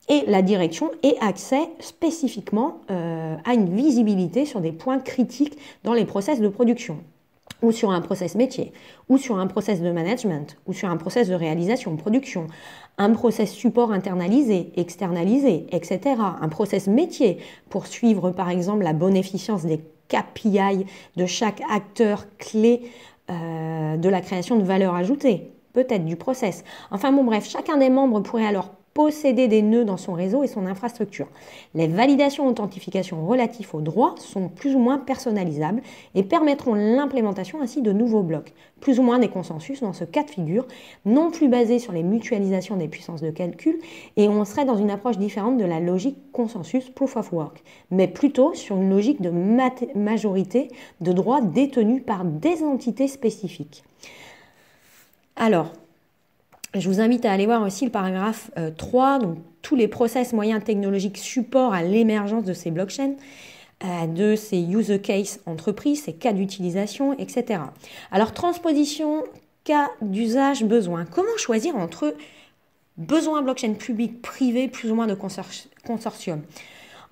et la direction ait accès spécifiquement euh, à une visibilité sur des points critiques dans les process de production ou sur un process métier, ou sur un process de management, ou sur un process de réalisation, production, un process support internalisé, externalisé, etc., un process métier pour suivre par exemple la bonne efficience des KPI de chaque acteur clé euh, de la création de valeur ajoutée, peut-être du process. Enfin bon bref, chacun des membres pourrait alors posséder des nœuds dans son réseau et son infrastructure. Les validations authentifications relatives aux droits sont plus ou moins personnalisables et permettront l'implémentation ainsi de nouveaux blocs, plus ou moins des consensus dans ce cas de figure, non plus basés sur les mutualisations des puissances de calcul et on serait dans une approche différente de la logique consensus proof of work, mais plutôt sur une logique de majorité de droits détenus par des entités spécifiques. Alors, je vous invite à aller voir aussi le paragraphe 3, euh, donc tous les process, moyens technologiques, support à l'émergence de ces blockchains, euh, de ces user case entreprises, ces cas d'utilisation, etc. Alors transposition, cas d'usage, besoin. Comment choisir entre besoin blockchain public, privé, plus ou moins de consortium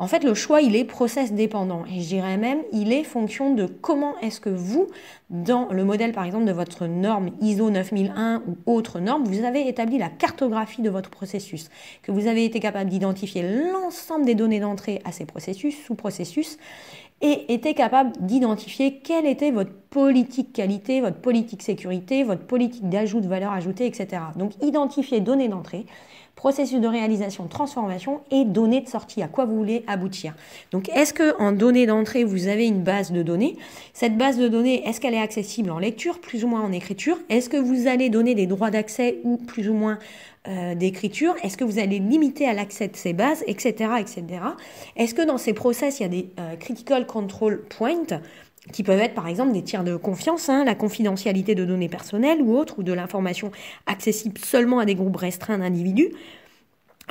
en fait, le choix, il est process dépendant. Et je dirais même, il est fonction de comment est-ce que vous, dans le modèle par exemple de votre norme ISO 9001 ou autre norme, vous avez établi la cartographie de votre processus, que vous avez été capable d'identifier l'ensemble des données d'entrée à ces processus, sous-processus, et été capable d'identifier quelle était votre politique qualité, votre politique sécurité, votre politique d'ajout de valeur ajoutée, etc. Donc identifier données d'entrée processus de réalisation, transformation et données de sortie, à quoi vous voulez aboutir. Donc est-ce qu'en données d'entrée, vous avez une base de données Cette base de données, est-ce qu'elle est accessible en lecture, plus ou moins en écriture Est-ce que vous allez donner des droits d'accès ou plus ou moins euh, d'écriture Est-ce que vous allez limiter à l'accès de ces bases, etc. etc. Est-ce que dans ces process, il y a des euh, critical control points qui peuvent être par exemple des tiers de confiance, hein, la confidentialité de données personnelles ou autres, ou de l'information accessible seulement à des groupes restreints d'individus,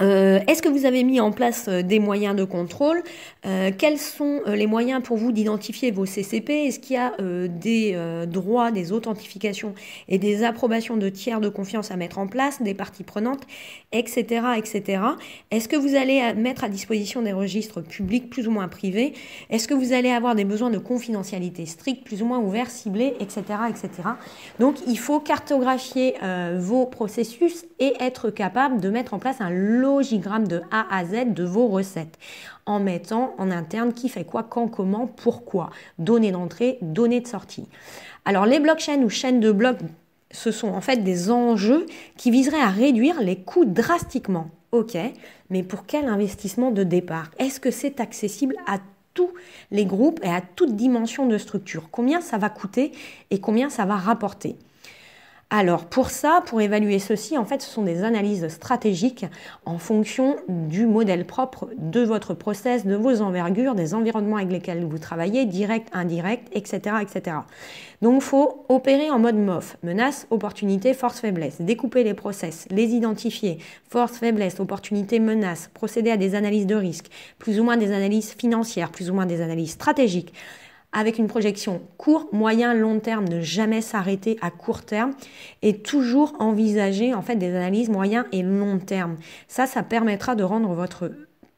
euh, est-ce que vous avez mis en place euh, des moyens de contrôle euh, Quels sont les moyens pour vous d'identifier vos CCP Est-ce qu'il y a des droits, des authentifications et des approbations de tiers de confiance à mettre en place, des parties prenantes, etc. etc. Est-ce que vous allez mettre à disposition des registres publics plus ou moins privés Est-ce que vous allez avoir des besoins de confidentialité stricte, plus ou moins ouverts, ciblés, etc. etc. Donc il faut cartographier vos processus et être capable de mettre en place un logiciel logigramme de A à Z de vos recettes en mettant en interne qui fait quoi, quand, comment, pourquoi. Données d'entrée, données de sortie. Alors les blockchains ou chaînes de blocs, ce sont en fait des enjeux qui viseraient à réduire les coûts drastiquement. Ok, mais pour quel investissement de départ Est-ce que c'est accessible à tous les groupes et à toute dimension de structure Combien ça va coûter et combien ça va rapporter alors pour ça, pour évaluer ceci, en fait, ce sont des analyses stratégiques en fonction du modèle propre de votre process, de vos envergures, des environnements avec lesquels vous travaillez, direct, indirect, etc., etc. Donc faut opérer en mode MOF, menace, opportunité, force, faiblesse, découper les process, les identifier, force, faiblesse, opportunité, menace, procéder à des analyses de risque, plus ou moins des analyses financières, plus ou moins des analyses stratégiques, avec une projection court, moyen, long terme, ne jamais s'arrêter à court terme et toujours envisager en fait des analyses moyen et long terme. Ça, ça permettra de rendre votre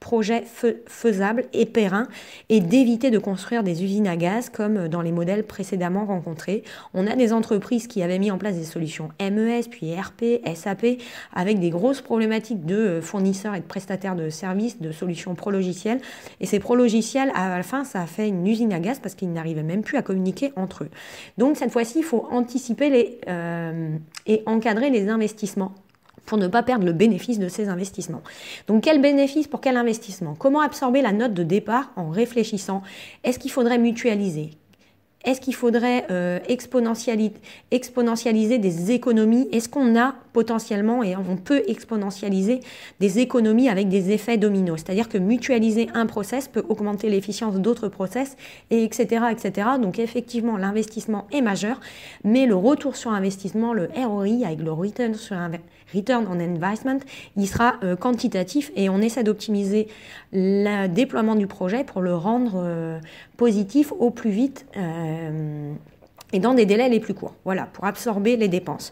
projet faisable et périn et d'éviter de construire des usines à gaz comme dans les modèles précédemment rencontrés. On a des entreprises qui avaient mis en place des solutions MES, puis RP, SAP, avec des grosses problématiques de euh, fournisseurs et de prestataires de services, de solutions pro logiciels Et ces pro-logiciels, à la fin, ça a fait une usine à gaz parce qu'ils n'arrivaient même plus à communiquer entre eux. Donc cette fois-ci, il faut anticiper les, euh, et encadrer les investissements pour ne pas perdre le bénéfice de ces investissements. Donc quel bénéfice pour quel investissement Comment absorber la note de départ en réfléchissant Est-ce qu'il faudrait mutualiser est-ce qu'il faudrait euh, exponentialiser, des économies Est-ce qu'on a potentiellement et on peut exponentialiser des économies avec des effets dominos C'est-à-dire que mutualiser un process peut augmenter l'efficience d'autres process, et etc., etc. Donc effectivement, l'investissement est majeur, mais le retour sur investissement, le ROI avec le return sur investissement, return on investment, il sera euh, quantitatif et on essaie d'optimiser le déploiement du projet pour le rendre euh, positif au plus vite euh, et dans des délais les plus courts. Voilà, pour absorber les dépenses.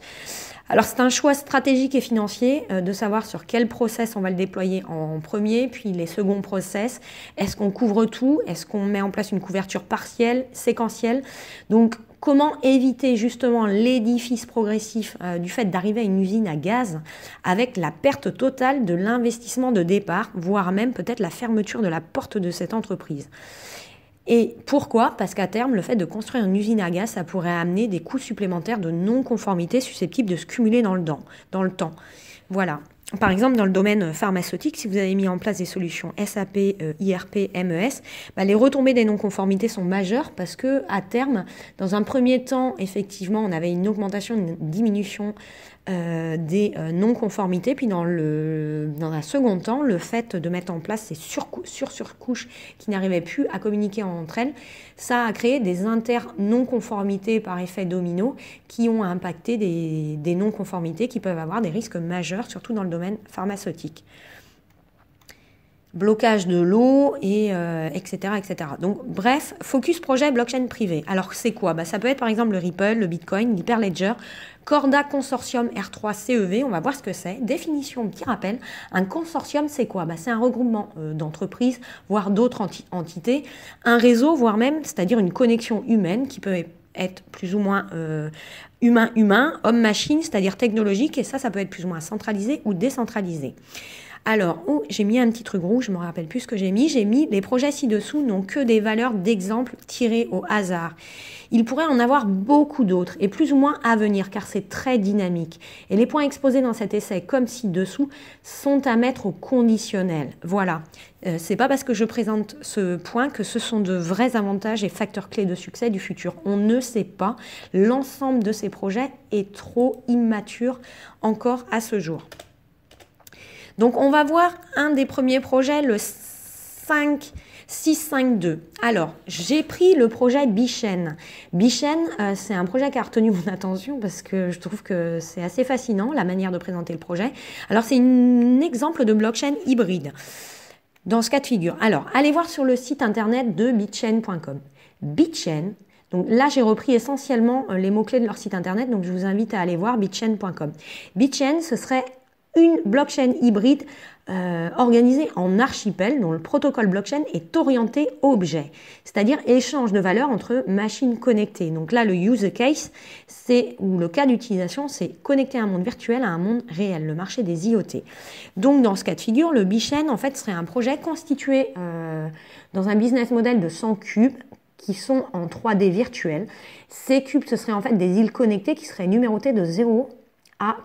Alors c'est un choix stratégique et financier de savoir sur quel process on va le déployer en premier, puis les seconds process. Est-ce qu'on couvre tout Est-ce qu'on met en place une couverture partielle, séquentielle Donc Comment éviter justement l'édifice progressif euh, du fait d'arriver à une usine à gaz avec la perte totale de l'investissement de départ, voire même peut-être la fermeture de la porte de cette entreprise et pourquoi Parce qu'à terme, le fait de construire une usine à gaz, ça pourrait amener des coûts supplémentaires de non-conformité susceptibles de se cumuler dans le Dans le temps. Voilà. Par exemple, dans le domaine pharmaceutique, si vous avez mis en place des solutions SAP, euh, IRP, MES, bah, les retombées des non-conformités sont majeures parce que à terme, dans un premier temps, effectivement, on avait une augmentation, une diminution euh, des euh, non-conformités, puis dans, le, dans un second temps, le fait de mettre en place ces sur-surcouches qui n'arrivaient plus à communiquer entre elles, ça a créé des inter-non-conformités par effet domino qui ont impacté des, non-conformités qui peuvent avoir des risques majeurs, surtout dans le domaine pharmaceutique blocage de l'eau et etc euh, etc donc bref focus projet blockchain privé alors c'est quoi bah, ça peut être par exemple le Ripple le Bitcoin l'Hyperledger Corda Consortium R3 CEV, on va voir ce que c'est. Définition, petit rappel, un consortium c'est quoi bah, C'est un regroupement euh, d'entreprises, voire d'autres entités, un réseau, voire même, c'est-à-dire une connexion humaine qui peut être plus ou moins humain-humain, euh, homme-machine, c'est-à-dire technologique, et ça, ça peut être plus ou moins centralisé ou décentralisé. Alors, oh, j'ai mis un petit truc rouge, je ne me rappelle plus ce que j'ai mis. J'ai mis les projets ci-dessous n'ont que des valeurs d'exemple tirées au hasard. Il pourrait en avoir beaucoup d'autres et plus ou moins à venir car c'est très dynamique. Et les points exposés dans cet essai, comme ci-dessous, sont à mettre au conditionnel. Voilà. ce euh, c'est pas parce que je présente ce point que ce sont de vrais avantages et facteurs clés de succès du futur. On ne sait pas. L'ensemble de ces projets est trop immature encore à ce jour. Donc on va voir un des premiers projets, le 5 652. Alors, j'ai pris le projet Bichen. Bichen, euh, c'est un projet qui a retenu mon attention parce que je trouve que c'est assez fascinant la manière de présenter le projet. Alors, c'est un exemple de blockchain hybride dans ce cas de figure. Alors, allez voir sur le site internet de bitchain.com. Bitchain, donc là, j'ai repris essentiellement euh, les mots-clés de leur site internet, donc je vous invite à aller voir bitchain.com. Bitchain, ce serait une blockchain hybride euh, organisée en archipel dont le protocole blockchain est orienté objet, c'est-à-dire échange de valeur entre machines connectées. Donc là, le use case, c'est ou le cas d'utilisation, c'est connecter un monde virtuel à un monde réel, le marché des IoT. Donc dans ce cas de figure, le Bichain en fait serait un projet constitué euh, dans un business model de 100 cubes qui sont en 3D virtuel. Ces cubes, ce seraient en fait des îles connectées qui seraient numérotées de 0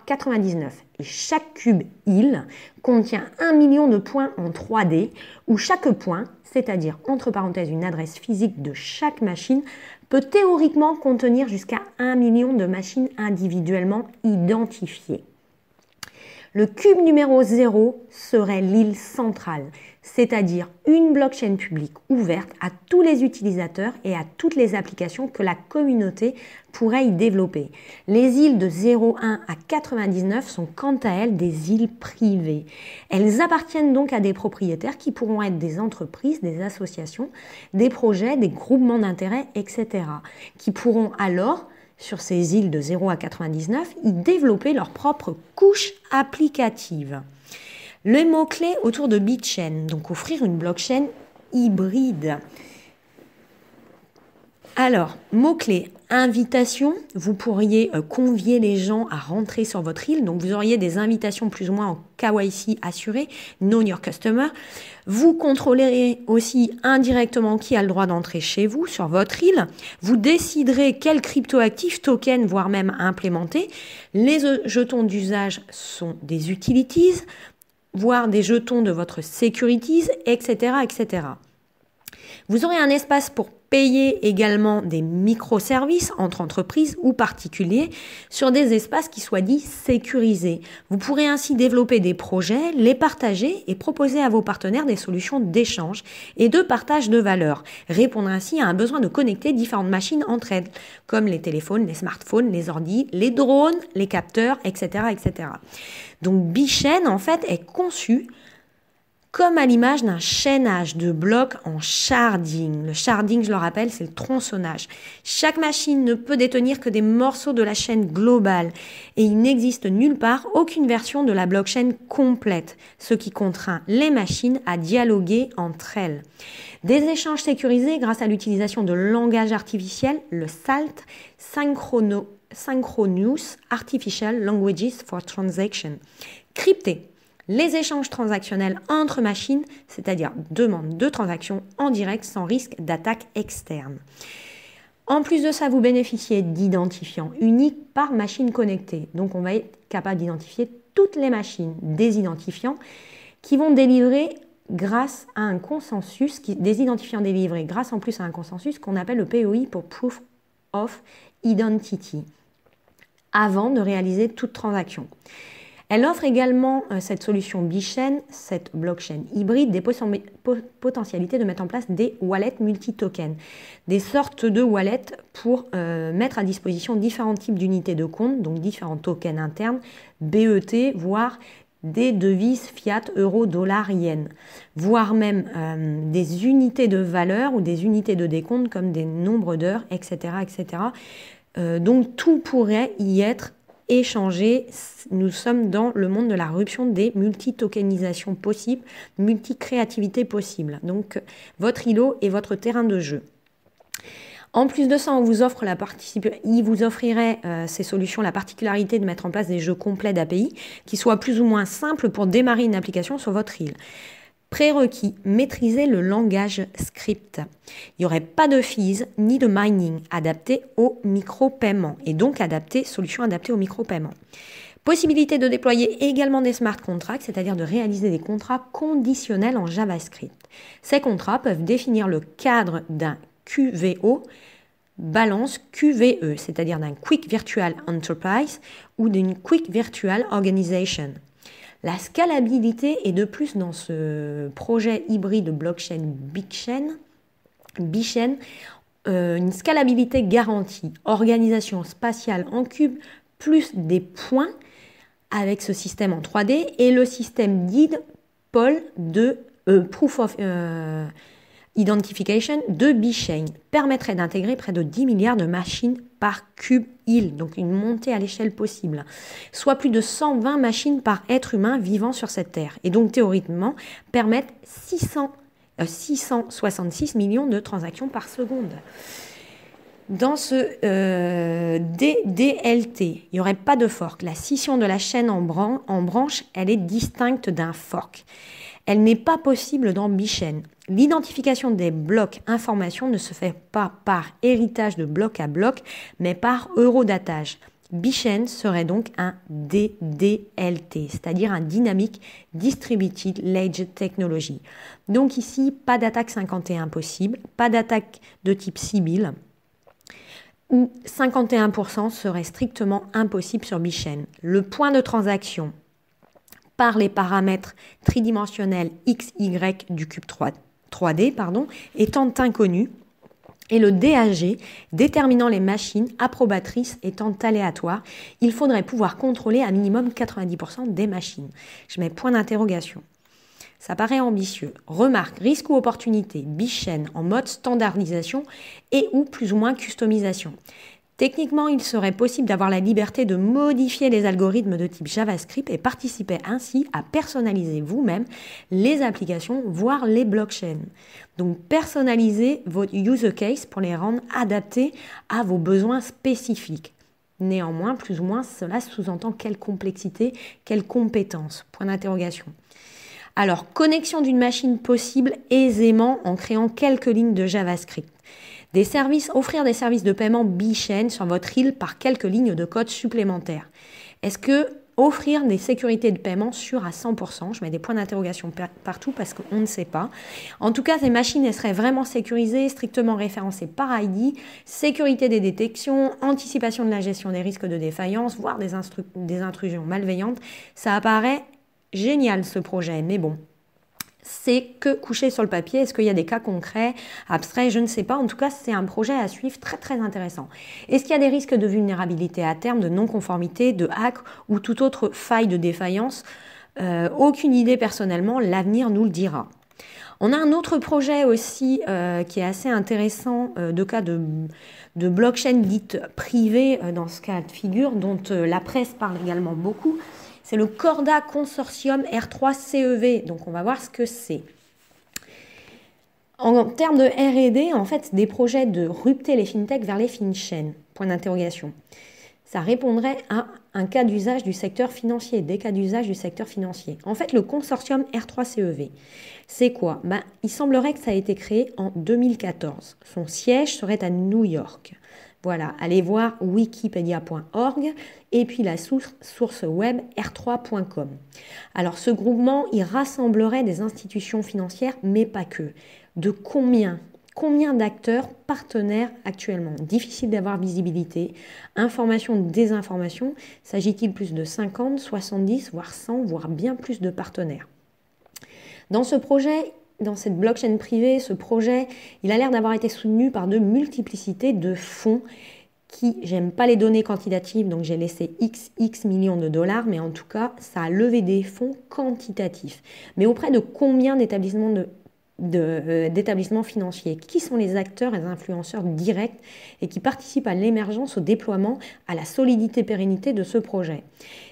99. Et chaque cube île contient un million de points en 3D où chaque point, c'est-à-dire entre parenthèses une adresse physique de chaque machine, peut théoriquement contenir jusqu'à un million de machines individuellement identifiées. Le cube numéro 0 serait l'île centrale, c'est-à-dire une blockchain publique ouverte à tous les utilisateurs et à toutes les applications que la communauté pourrait y développer. Les îles de 01 à 99 sont quant à elles des îles privées. Elles appartiennent donc à des propriétaires qui pourront être des entreprises, des associations, des projets, des groupements d'intérêts, etc. qui pourront alors sur ces îles de 0 à 99, y développer leur propre couche applicative. Le mot-clé autour de BitChain, donc offrir une blockchain hybride. Alors, mot-clé, invitation, vous pourriez euh, convier les gens à rentrer sur votre île, donc vous auriez des invitations plus ou moins en KYC assurées, non your customer. Vous contrôlerez aussi indirectement qui a le droit d'entrer chez vous, sur votre île. Vous déciderez quel cryptoactif, token, voire même implémenter Les jetons d'usage sont des utilities, voire des jetons de votre securities, etc., etc. Vous aurez un espace pour payer également des microservices entre entreprises ou particuliers sur des espaces qui soient dits sécurisés. Vous pourrez ainsi développer des projets, les partager et proposer à vos partenaires des solutions d'échange et de partage de valeur, répondre ainsi à un besoin de connecter différentes machines entre elles, comme les téléphones, les smartphones, les ordi, les drones, les capteurs, etc. Donc Bichain en fait, est conçu comme à l'image d'un chaînage de blocs en sharding. Le sharding, je le rappelle, c'est le tronçonnage. Chaque machine ne peut détenir que des morceaux de la chaîne globale et il n'existe nulle part aucune version de la blockchain complète, ce qui contraint les machines à dialoguer entre elles. Des échanges sécurisés grâce à l'utilisation de langage artificiel, le SALT, Synchronous Artificial Languages for Transaction, crypté les échanges transactionnels entre machines, c'est-à-dire demande de transactions en direct sans risque d'attaque externe. En plus de ça, vous bénéficiez d'identifiants uniques par machine connectée. Donc on va être capable d'identifier toutes les machines, des identifiants qui vont délivrer grâce à un consensus, qui, des identifiants délivrés grâce en plus à un consensus qu'on appelle le POI pour Proof of Identity, avant de réaliser toute transaction. Elle offre également euh, cette solution bi-chaîne, cette blockchain hybride, des potentialités de mettre en place des wallets multi token des sortes de wallets pour euh, mettre à disposition différents types d'unités de compte, donc différents tokens internes, BET, voire des devises fiat, euro, dollar, yen, voire même euh, des unités de valeur ou des unités de décompte comme des nombres d'heures, etc. etc. donc tout pourrait y être échanger. Nous sommes dans le monde de la rupture des multi-tokenisations possibles, multi-créativité possible. Donc votre îlot est votre terrain de jeu. En plus de ça, on vous offre la Il vous offrirait euh, ces solutions la particularité de mettre en place des jeux complets d'API qui soient plus ou moins simples pour démarrer une application sur votre île. Prérequis, maîtriser le langage script. Il n'y aurait pas de fees ni de mining adapté au micro-paiement et donc adapté, solution adaptée au micro-paiement. Possibilité de déployer également des smart contracts, c'est-à-dire de réaliser des contrats conditionnels en JavaScript. Ces contrats peuvent définir le cadre d'un QVO, balance QVE, c'est-à-dire d'un Quick Virtual Enterprise ou d'une Quick Virtual Organization. La scalabilité est de plus dans ce projet hybride blockchain BigChain, euh, une scalabilité garantie, organisation spatiale en cube, plus des points avec ce système en 3D et le système guide Paul de euh, Proof of... Euh, Identification de B-chain permettrait d'intégrer près de 10 milliards de machines par cube île, donc une montée à l'échelle possible, soit plus de 120 machines par être humain vivant sur cette Terre, et donc théoriquement permettre 600, 666 millions de transactions par seconde. Dans ce euh, DDLT, il n'y aurait pas de fork. La scission de la chaîne en, en branche, elle est distincte d'un fork. Elle n'est pas possible dans Bichain. L'identification des blocs information ne se fait pas par héritage de bloc à bloc, mais par eurodatage. Bichain serait donc un DDLT, c'est-à-dire un Dynamic Distributed Ledger Technology. Donc ici, pas d'attaque 51 possible, pas d'attaque de type Sibyl, 51% serait strictement impossible sur BiChain. Le point de transaction par les paramètres tridimensionnels x, y du cube 3, d pardon, étant inconnus, et le DAG, déterminant les machines approbatrices étant aléatoire, il faudrait pouvoir contrôler à minimum 90% des machines. Je mets point d'interrogation. Ça paraît ambitieux. Remarque, risque ou opportunité, bichaine en mode standardisation et ou plus ou moins customisation. Techniquement, il serait possible d'avoir la liberté de modifier les algorithmes de type JavaScript et participer ainsi à personnaliser vous-même les applications, voire les blockchains. Donc personnaliser votre user case pour les rendre adaptés à vos besoins spécifiques. Néanmoins, plus ou moins, cela sous-entend quelle complexité, quelle compétence Point d'interrogation. Alors, connexion d'une machine possible aisément en créant quelques lignes de JavaScript offrir des services de paiement bi-chaîne sur votre île par quelques lignes de code supplémentaires. Est-ce que offrir des sécurités de paiement sûres à 100%. Je mets des points d'interrogation partout parce qu'on ne sait pas. En tout cas, ces machines, seraient vraiment sécurisées, strictement référencées par ID, sécurité des détections, anticipation de la gestion des risques de défaillance, voire des intrusions malveillantes. Ça apparaît génial ce projet, mais bon, c'est que couché sur le papier. Est-ce qu'il y a des cas concrets, abstraits Je ne sais pas. En tout cas, c'est un projet à suivre très très intéressant. Est-ce qu'il y a des risques de vulnérabilité à terme, de non-conformité, de hack ou toute autre faille de défaillance euh, Aucune idée personnellement, l'avenir nous le dira. On a un autre projet aussi euh, qui est assez intéressant euh, de cas de, blockchain dite privée dans ce cas de figure, dont la presse parle également beaucoup. C'est le Corda Consortium R3 CEV. Donc on va voir ce que c'est. En termes de RD, en fait, des projets de rupter les fintech vers les finchains. Point d'interrogation. Ça répondrait à un cas d'usage du secteur financier, des cas d'usage du secteur financier. En fait, le consortium R3CEV, c'est quoi ben, Il semblerait que ça a été créé en 2014. Son siège serait à New York. Voilà, allez voir wikipedia.org et puis la source web r3.com. Alors ce groupement, il rassemblerait des institutions financières, mais pas que. De combien Combien d'acteurs partenaires actuellement Difficile d'avoir visibilité. Information, désinformation, s'agit-il plus de 50, 70, voire 100, voire bien plus de partenaires Dans ce projet, dans cette blockchain privée, ce projet, il a l'air d'avoir été soutenu par de multiplicités de fonds qui, j'aime pas les données quantitatives, donc j'ai laissé x millions de dollars, mais en tout cas, ça a levé des fonds quantitatifs. Mais auprès de combien d'établissements euh, financiers, qui sont les acteurs et les influenceurs directs et qui participent à l'émergence, au déploiement, à la solidité, pérennité de ce projet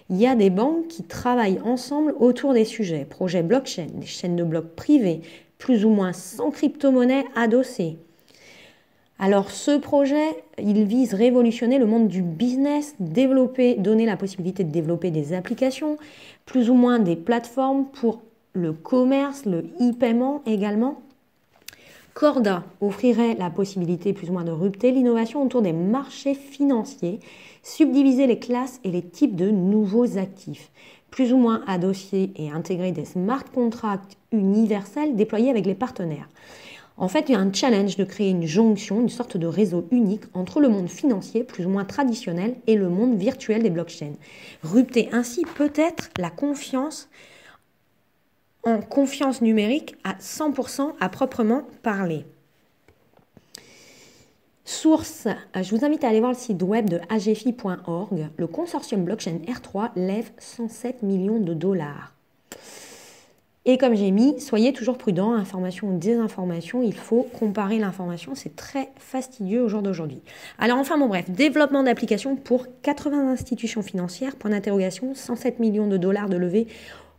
il y a des banques qui travaillent ensemble autour des sujets, projets blockchain, des chaînes de blocs privées, plus ou moins sans crypto monnaie adossées. Alors ce projet, il vise révolutionner le monde du business, développer, donner la possibilité de développer des applications, plus ou moins des plateformes pour le commerce, le e-paiement également. Corda offrirait la possibilité plus ou moins de rupter l'innovation autour des marchés financiers, subdiviser les classes et les types de nouveaux actifs, plus ou moins adossés et intégrer des smart contracts universels déployés avec les partenaires. En fait, il y a un challenge de créer une jonction, une sorte de réseau unique entre le monde financier plus ou moins traditionnel et le monde virtuel des blockchains. Rupter ainsi peut-être la confiance en confiance numérique à 100% à proprement parler. Source, euh, je vous invite à aller voir le site web de agfi.org. Le consortium blockchain R3 lève 107 millions de dollars. Et comme j'ai mis, soyez toujours prudent, information ou désinformation, il faut comparer l'information, c'est très fastidieux au jour d'aujourd'hui. Alors enfin mon bref, développement d'applications pour 80 institutions financières, point d'interrogation, 107 millions de dollars de levée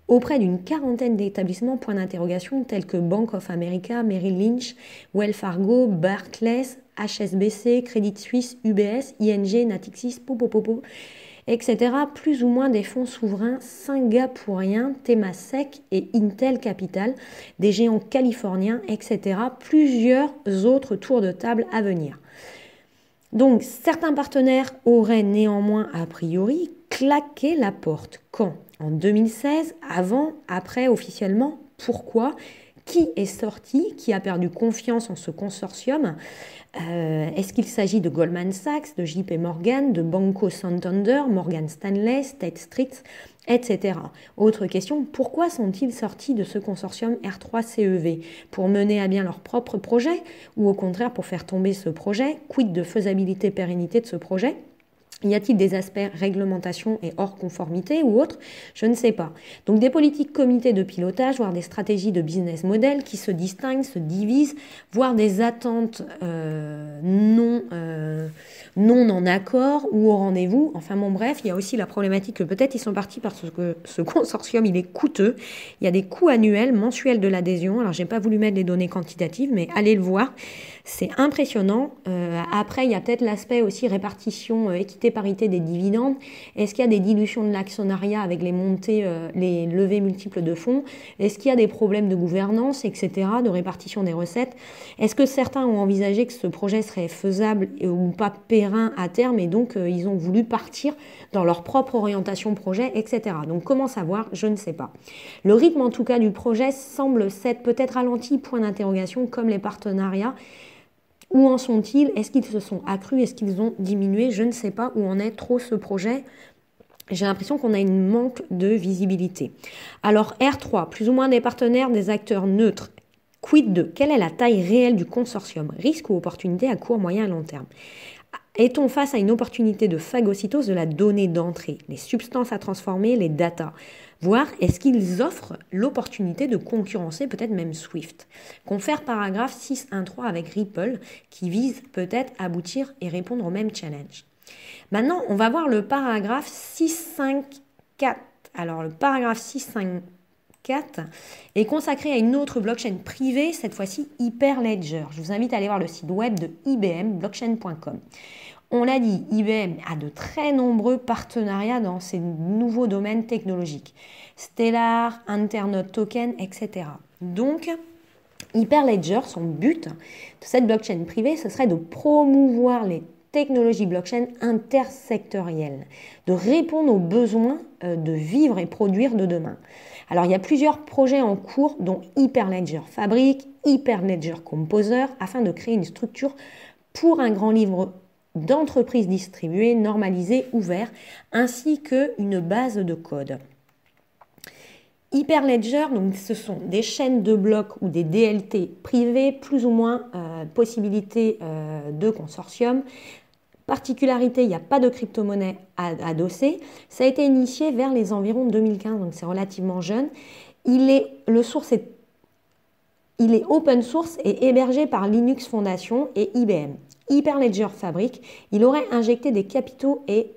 auprès d'une quarantaine d'établissements points d'interrogation tels que Bank of America, Merrill Lynch, Wells Fargo, Barclays, HSBC, Credit Suisse, UBS, ING, Natixis, etc. Plus ou moins des fonds souverains, singapouriens, Temasek et Intel Capital, des géants californiens, etc. Plusieurs autres tours de table à venir. Donc certains partenaires auraient néanmoins a priori claqué la porte quand en 2016, avant, après, officiellement, pourquoi qui est sorti, qui a perdu confiance en ce consortium. Euh, est-ce qu'il s'agit de Goldman Sachs, de JP Morgan, de Banco Santander, Morgan Stanley, State Street, etc. Autre question, pourquoi sont-ils sortis de ce consortium R3-CEV Pour mener à bien leur propre projet ou au contraire pour faire tomber ce projet Quid de faisabilité, pérennité de ce projet y a-t-il des aspects réglementation et hors conformité ou autre Je ne sais pas. Donc des politiques comités de pilotage, voire des stratégies de business model qui se distinguent, se divisent, voire des attentes euh, non, euh, non en accord ou au rendez-vous. Enfin bon bref, il y a aussi la problématique que peut-être ils sont partis parce que ce consortium, il est coûteux. Il y a des coûts annuels, mensuels de l'adhésion. Alors j'ai pas voulu mettre les données quantitatives, mais allez le voir. C'est impressionnant. Euh, après, il y a peut-être l'aspect aussi répartition, euh, équité, parité des dividendes. Est-ce qu'il y a des dilutions de l'actionnariat avec les montées, euh, les levées multiples de fonds Est-ce qu'il y a des problèmes de gouvernance, etc., de répartition des recettes Est-ce que certains ont envisagé que ce projet serait faisable ou pas périn à terme et donc ils ont voulu partir dans leur propre orientation projet, etc. Donc comment savoir Je ne sais pas. Le rythme en tout cas du projet semble s'être peut-être ralenti, point d'interrogation, comme les partenariats. Où en sont-ils Est-ce qu'ils se sont accrus Est-ce qu'ils ont diminué Je ne sais pas où en est trop ce projet. J'ai l'impression qu'on a une manque de visibilité. Alors R3, plus ou moins des partenaires, des acteurs neutres. Quid de Quelle est la taille réelle du consortium Risque ou opportunité à court, moyen et long terme est-on face à une opportunité de phagocytose de la donnée d'entrée, les substances à transformer, les data Voir est-ce qu'ils offrent l'opportunité de concurrencer peut-être même Swift Confère paragraphe 6.1.3 avec Ripple qui vise peut-être aboutir et répondre au même challenge. Maintenant, on va voir le paragraphe 6.5.4. Alors le paragraphe 6.5.4 est consacré à une autre blockchain privée, cette fois-ci Hyperledger. Je vous invite à aller voir le site web de IBM, blockchain.com. On l'a dit, IBM a de très nombreux partenariats dans ces nouveaux domaines technologiques. Stellar, Internet Token, etc. Donc, Hyperledger, son but de cette blockchain privée, ce serait de promouvoir les technologies blockchain intersectorielles, de répondre aux besoins euh, de vivre et produire de demain. Alors il y a plusieurs projets en cours dont Hyperledger Fabric, Hyperledger Composer, afin de créer une structure pour un grand livre d'entreprises distribuées, normalisées, ouvertes, ainsi qu'une base de code. Hyperledger, donc ce sont des chaînes de blocs ou des DLT privés, plus ou moins euh, possibilité euh, de consortium. Particularité, il n'y a pas de crypto-monnaie adossée. Ça a été initié vers les environs 2015, donc c'est relativement jeune. Il est, le source est il est open source et hébergé par Linux Foundation et IBM. Hyperledger Fabric, il aurait injecté des capitaux et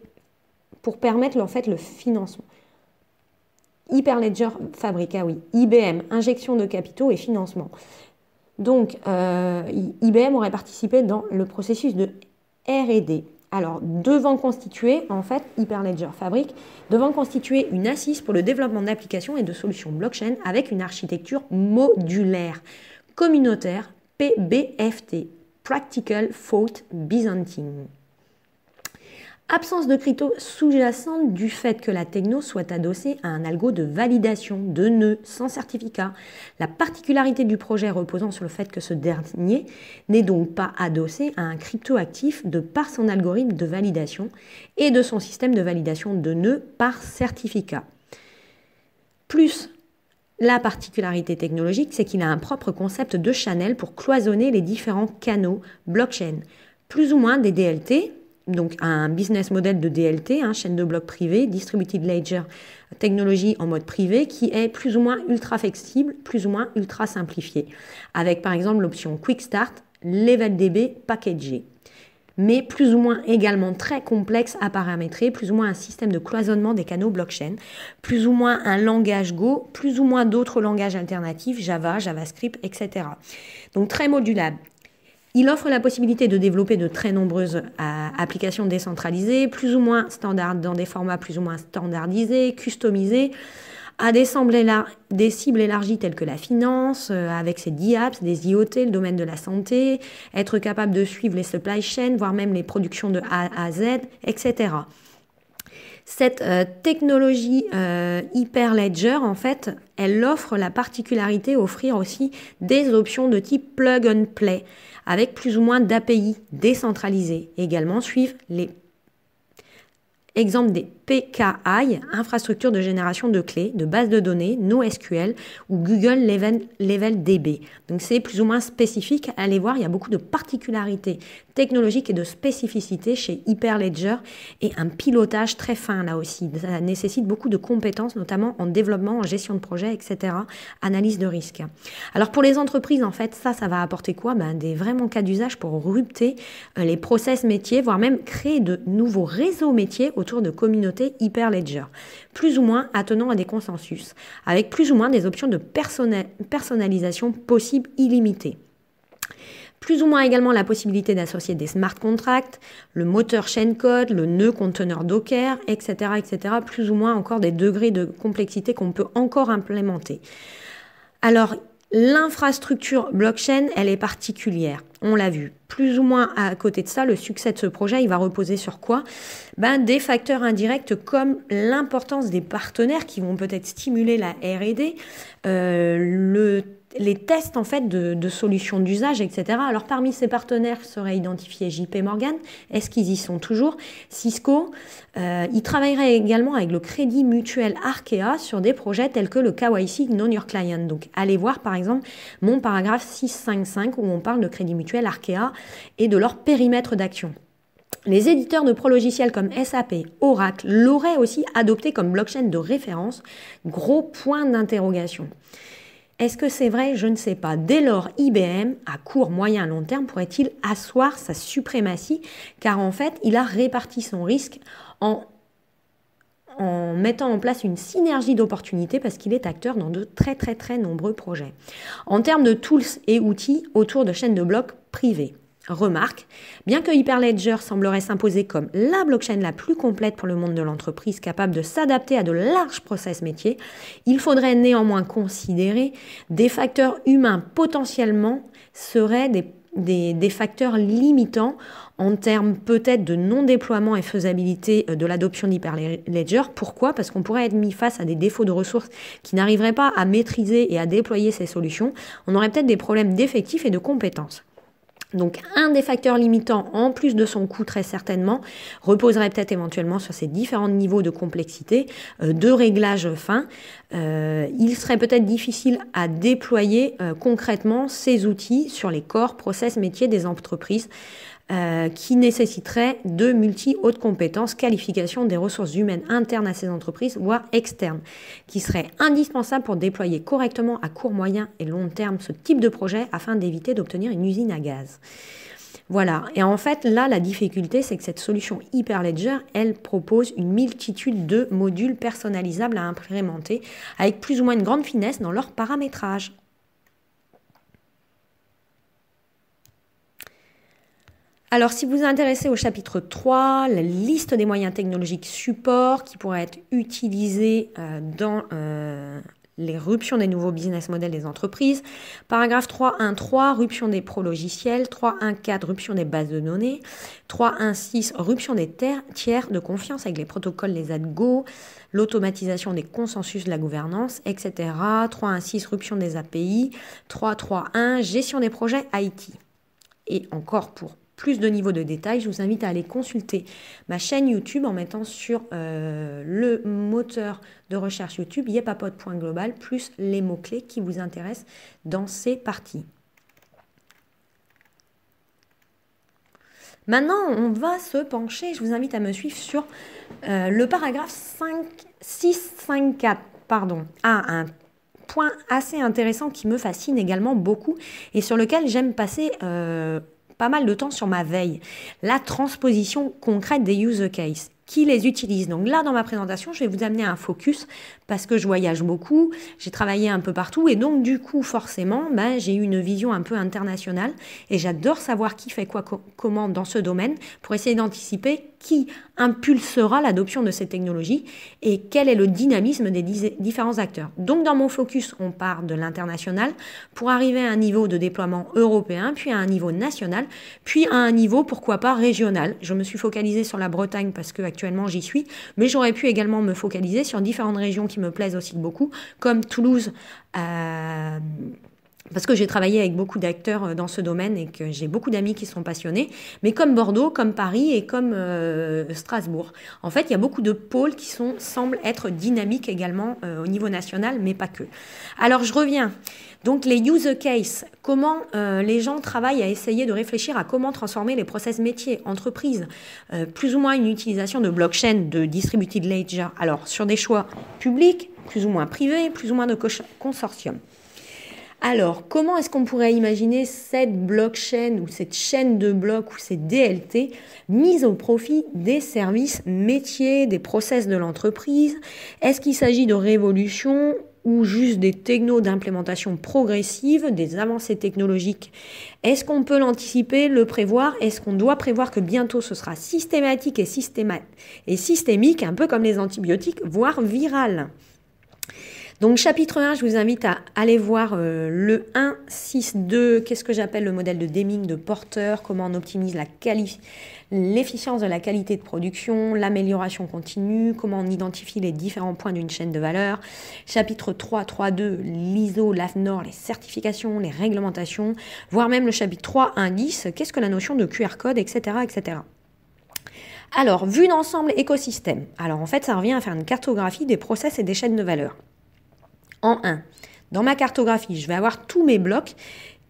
pour permettre en fait le financement. Hyperledger Fabric, ah oui, IBM, injection de capitaux et financement. Donc, euh, IBM aurait participé dans le processus de R&D. Alors, devant constituer, en fait, Hyperledger Fabric, devant constituer une assise pour le développement d'applications et de solutions blockchain avec une architecture modulaire, communautaire, PBFT, Practical Fault Byzantine. Absence de crypto sous-jacente du fait que la techno soit adossée à un algo de validation de nœuds sans certificat. La particularité du projet reposant sur le fait que ce dernier n'est donc pas adossé à un crypto actif de par son algorithme de validation et de son système de validation de nœuds par certificat. Plus la particularité technologique, c'est qu'il a un propre concept de Chanel pour cloisonner les différents canaux blockchain. Plus ou moins des DLT, donc un business model de DLT, un hein, chaîne de blocs privé, distributed ledger technologie en mode privé, qui est plus ou moins ultra flexible, plus ou moins ultra simplifié, avec par exemple l'option Quick Start, Level DB packagé mais plus ou moins également très complexe à paramétrer, plus ou moins un système de cloisonnement des canaux blockchain, plus ou moins un langage Go, plus ou moins d'autres langages alternatifs, Java, JavaScript, etc. Donc très modulable. Il offre la possibilité de développer de très nombreuses euh, applications décentralisées, plus ou moins standard dans des formats plus ou moins standardisés, customisés à des, des cibles élargies telles que la finance, euh, avec ses apps des IoT, le domaine de la santé, être capable de suivre les supply chains, voire même les productions de A à Z, etc cette euh, technologie euh, Hyperledger, en fait, elle offre la particularité d'offrir aussi des options de type plug and play, avec plus ou moins d'API décentralisées. Également suivre les exemple des PKI, infrastructure de génération de clés, de base de données, NoSQL ou Google Level, DB. Donc c'est plus ou moins spécifique. Allez voir, il y a beaucoup de particularités technologiques et de spécificités chez Hyperledger et un pilotage très fin là aussi. Ça nécessite beaucoup de compétences, notamment en développement, en gestion de projet, etc., analyse de risque. Alors pour les entreprises, en fait, ça, ça va apporter quoi ben, Des vraiment cas d'usage pour rupter euh, les process métiers, voire même créer de nouveaux réseaux métiers autour de communautés hyper Hyperledger, plus ou moins attenant à des consensus, avec plus ou moins des options de personnalisation possible illimitées plus ou moins également la possibilité d'associer des smart contracts, le moteur chain code, le nœud conteneur Docker, etc., etc., plus ou moins encore des degrés de complexité qu'on peut encore implémenter. Alors, L'infrastructure blockchain, elle est particulière. On l'a vu. Plus ou moins à côté de ça, le succès de ce projet, il va reposer sur quoi ben, Des facteurs indirects comme l'importance des partenaires qui vont peut-être stimuler la RD, euh, le les tests en fait de, solutions d'usage, etc. Alors parmi ces partenaires seraient identifiés JP Morgan. Est-ce qu'ils y sont toujours Cisco. Euh, il travaillerait également avec le Crédit Mutuel Arkea sur des projets tels que le KYC non Your Client. Donc allez voir par exemple mon paragraphe 655 où on parle de Crédit Mutuel Arkea et de leur périmètre d'action. Les éditeurs de pro-logiciels comme SAP, Oracle l'auraient aussi adopté comme blockchain de référence. Gros point d'interrogation. Est-ce que c'est vrai Je ne sais pas. Dès lors, IBM, à court, moyen, long terme, pourrait-il asseoir sa suprématie Car en fait, il a réparti son risque en en mettant en place une synergie d'opportunités parce qu'il est acteur dans de très très très nombreux projets. En termes de tools et outils autour de chaînes de blocs privées, Remarque, bien que Hyperledger semblerait s'imposer comme la blockchain la plus complète pour le monde de l'entreprise, capable de s'adapter à de larges process métiers, il faudrait néanmoins considérer des facteurs humains potentiellement seraient des, facteurs limitants en termes peut-être de non-déploiement et faisabilité euh, de l'adoption d'Hyperledger. Pourquoi Parce qu'on pourrait être mis face à des défauts de ressources qui n'arriveraient pas à maîtriser et à déployer ces solutions. On aurait peut-être des problèmes d'effectifs et de compétences. Donc un des facteurs limitants, en plus de son coût très certainement, reposerait peut-être éventuellement sur ces différents niveaux de complexité, euh, de réglage fin. Euh, il serait peut-être difficile à déployer euh, concrètement ces outils sur les corps, process, métiers des entreprises. Euh, qui nécessiterait de multi-hautes compétences, qualification des ressources humaines internes à ces entreprises, voire externes, qui serait indispensable pour déployer correctement à court, moyen et long terme ce type de projet afin d'éviter d'obtenir une usine à gaz. Voilà. Et en fait, là, la difficulté, c'est que cette solution Hyperledger, elle propose une multitude de modules personnalisables à implémenter avec plus ou moins une grande finesse dans leur paramétrage. Alors si vous vous intéressez au chapitre 3, la liste des moyens technologiques support qui pourraient être utilisés euh, dans euh, l'éruption les des nouveaux business models des entreprises. Paragraphe 3.1.3, ruption des pro-logiciels. 3.1.4, ruption des bases de données. 3.1.6, ruption des tiers de confiance avec les protocoles, les ad-go, l'automatisation des consensus de la gouvernance, etc. 3.1.6, ruption des API. 3.3.1, gestion des projets IT. Et encore pour plus de niveaux de détails, je vous invite à aller consulter ma chaîne YouTube en mettant sur euh, le moteur de recherche YouTube yepapote.global plus les mots-clés qui vous intéressent dans ces parties. Maintenant, on va se pencher, je vous invite à me suivre sur euh, le paragraphe 654. pardon, ah, un point assez intéressant qui me fascine également beaucoup et sur lequel j'aime passer euh, pas mal de temps sur ma veille, la transposition concrète des use cases qui les utilise Donc là, dans ma présentation, je vais vous amener un focus parce que je voyage beaucoup, j'ai travaillé un peu partout et donc du coup forcément ben, j'ai une vision un peu internationale et j'adore savoir qui fait quoi comment dans ce domaine pour essayer d'anticiper qui impulsera l'adoption de ces technologies et quel est le dynamisme des différents acteurs. Donc dans mon focus on part de l'international pour arriver à un niveau de déploiement européen, puis à un niveau national, puis à un niveau pourquoi pas régional. Je me suis focalisée sur la Bretagne parce que actuellement j'y suis, mais j'aurais pu également me focaliser sur différentes régions qui me plaisent aussi beaucoup, comme Toulouse. Euh, parce que j'ai travaillé avec beaucoup d'acteurs euh, dans ce domaine et que j'ai beaucoup d'amis qui sont passionnés, mais comme Bordeaux, comme Paris et comme euh, Strasbourg. En fait, il y a beaucoup de pôles qui sont, semblent être dynamiques également euh, au niveau national, mais pas que. Alors, je reviens. Donc, les use case, comment les gens travaillent à essayer de réfléchir à comment transformer les process métiers, entreprises, plus ou moins une utilisation de blockchain, de distributed ledger, alors sur des choix publics, plus ou moins privés, plus ou moins de consortiums. Alors, comment est-ce qu'on pourrait imaginer cette blockchain ou cette chaîne de blocs ou ces DLT mise au profit des services métiers, des process de l'entreprise Est-ce qu'il s'agit de révolution ou juste des technos d'implémentation progressive, des avancées technologiques Est-ce qu'on peut l'anticiper, le prévoir Est-ce qu'on doit prévoir que bientôt ce sera systématique et, systémique, un peu comme les antibiotiques, voire viral donc chapitre 1, je vous invite à aller voir euh, le 1, 6, 2, qu'est-ce que j'appelle le modèle de Deming, de Porter, comment on optimise la l'efficience de la qualité de production, l'amélioration continue, comment on identifie les différents points d'une chaîne de valeur. Chapitre 3, 3, 2, l'ISO, l'AFNOR, les certifications, les réglementations, voire même le chapitre 3, 1, 10, qu'est-ce que la notion de QR code, etc. etc. Alors, vue d'ensemble écosystème. Alors en fait, ça revient à faire une cartographie des process et des chaînes de valeur en un. Dans ma cartographie, je vais avoir tous mes blocs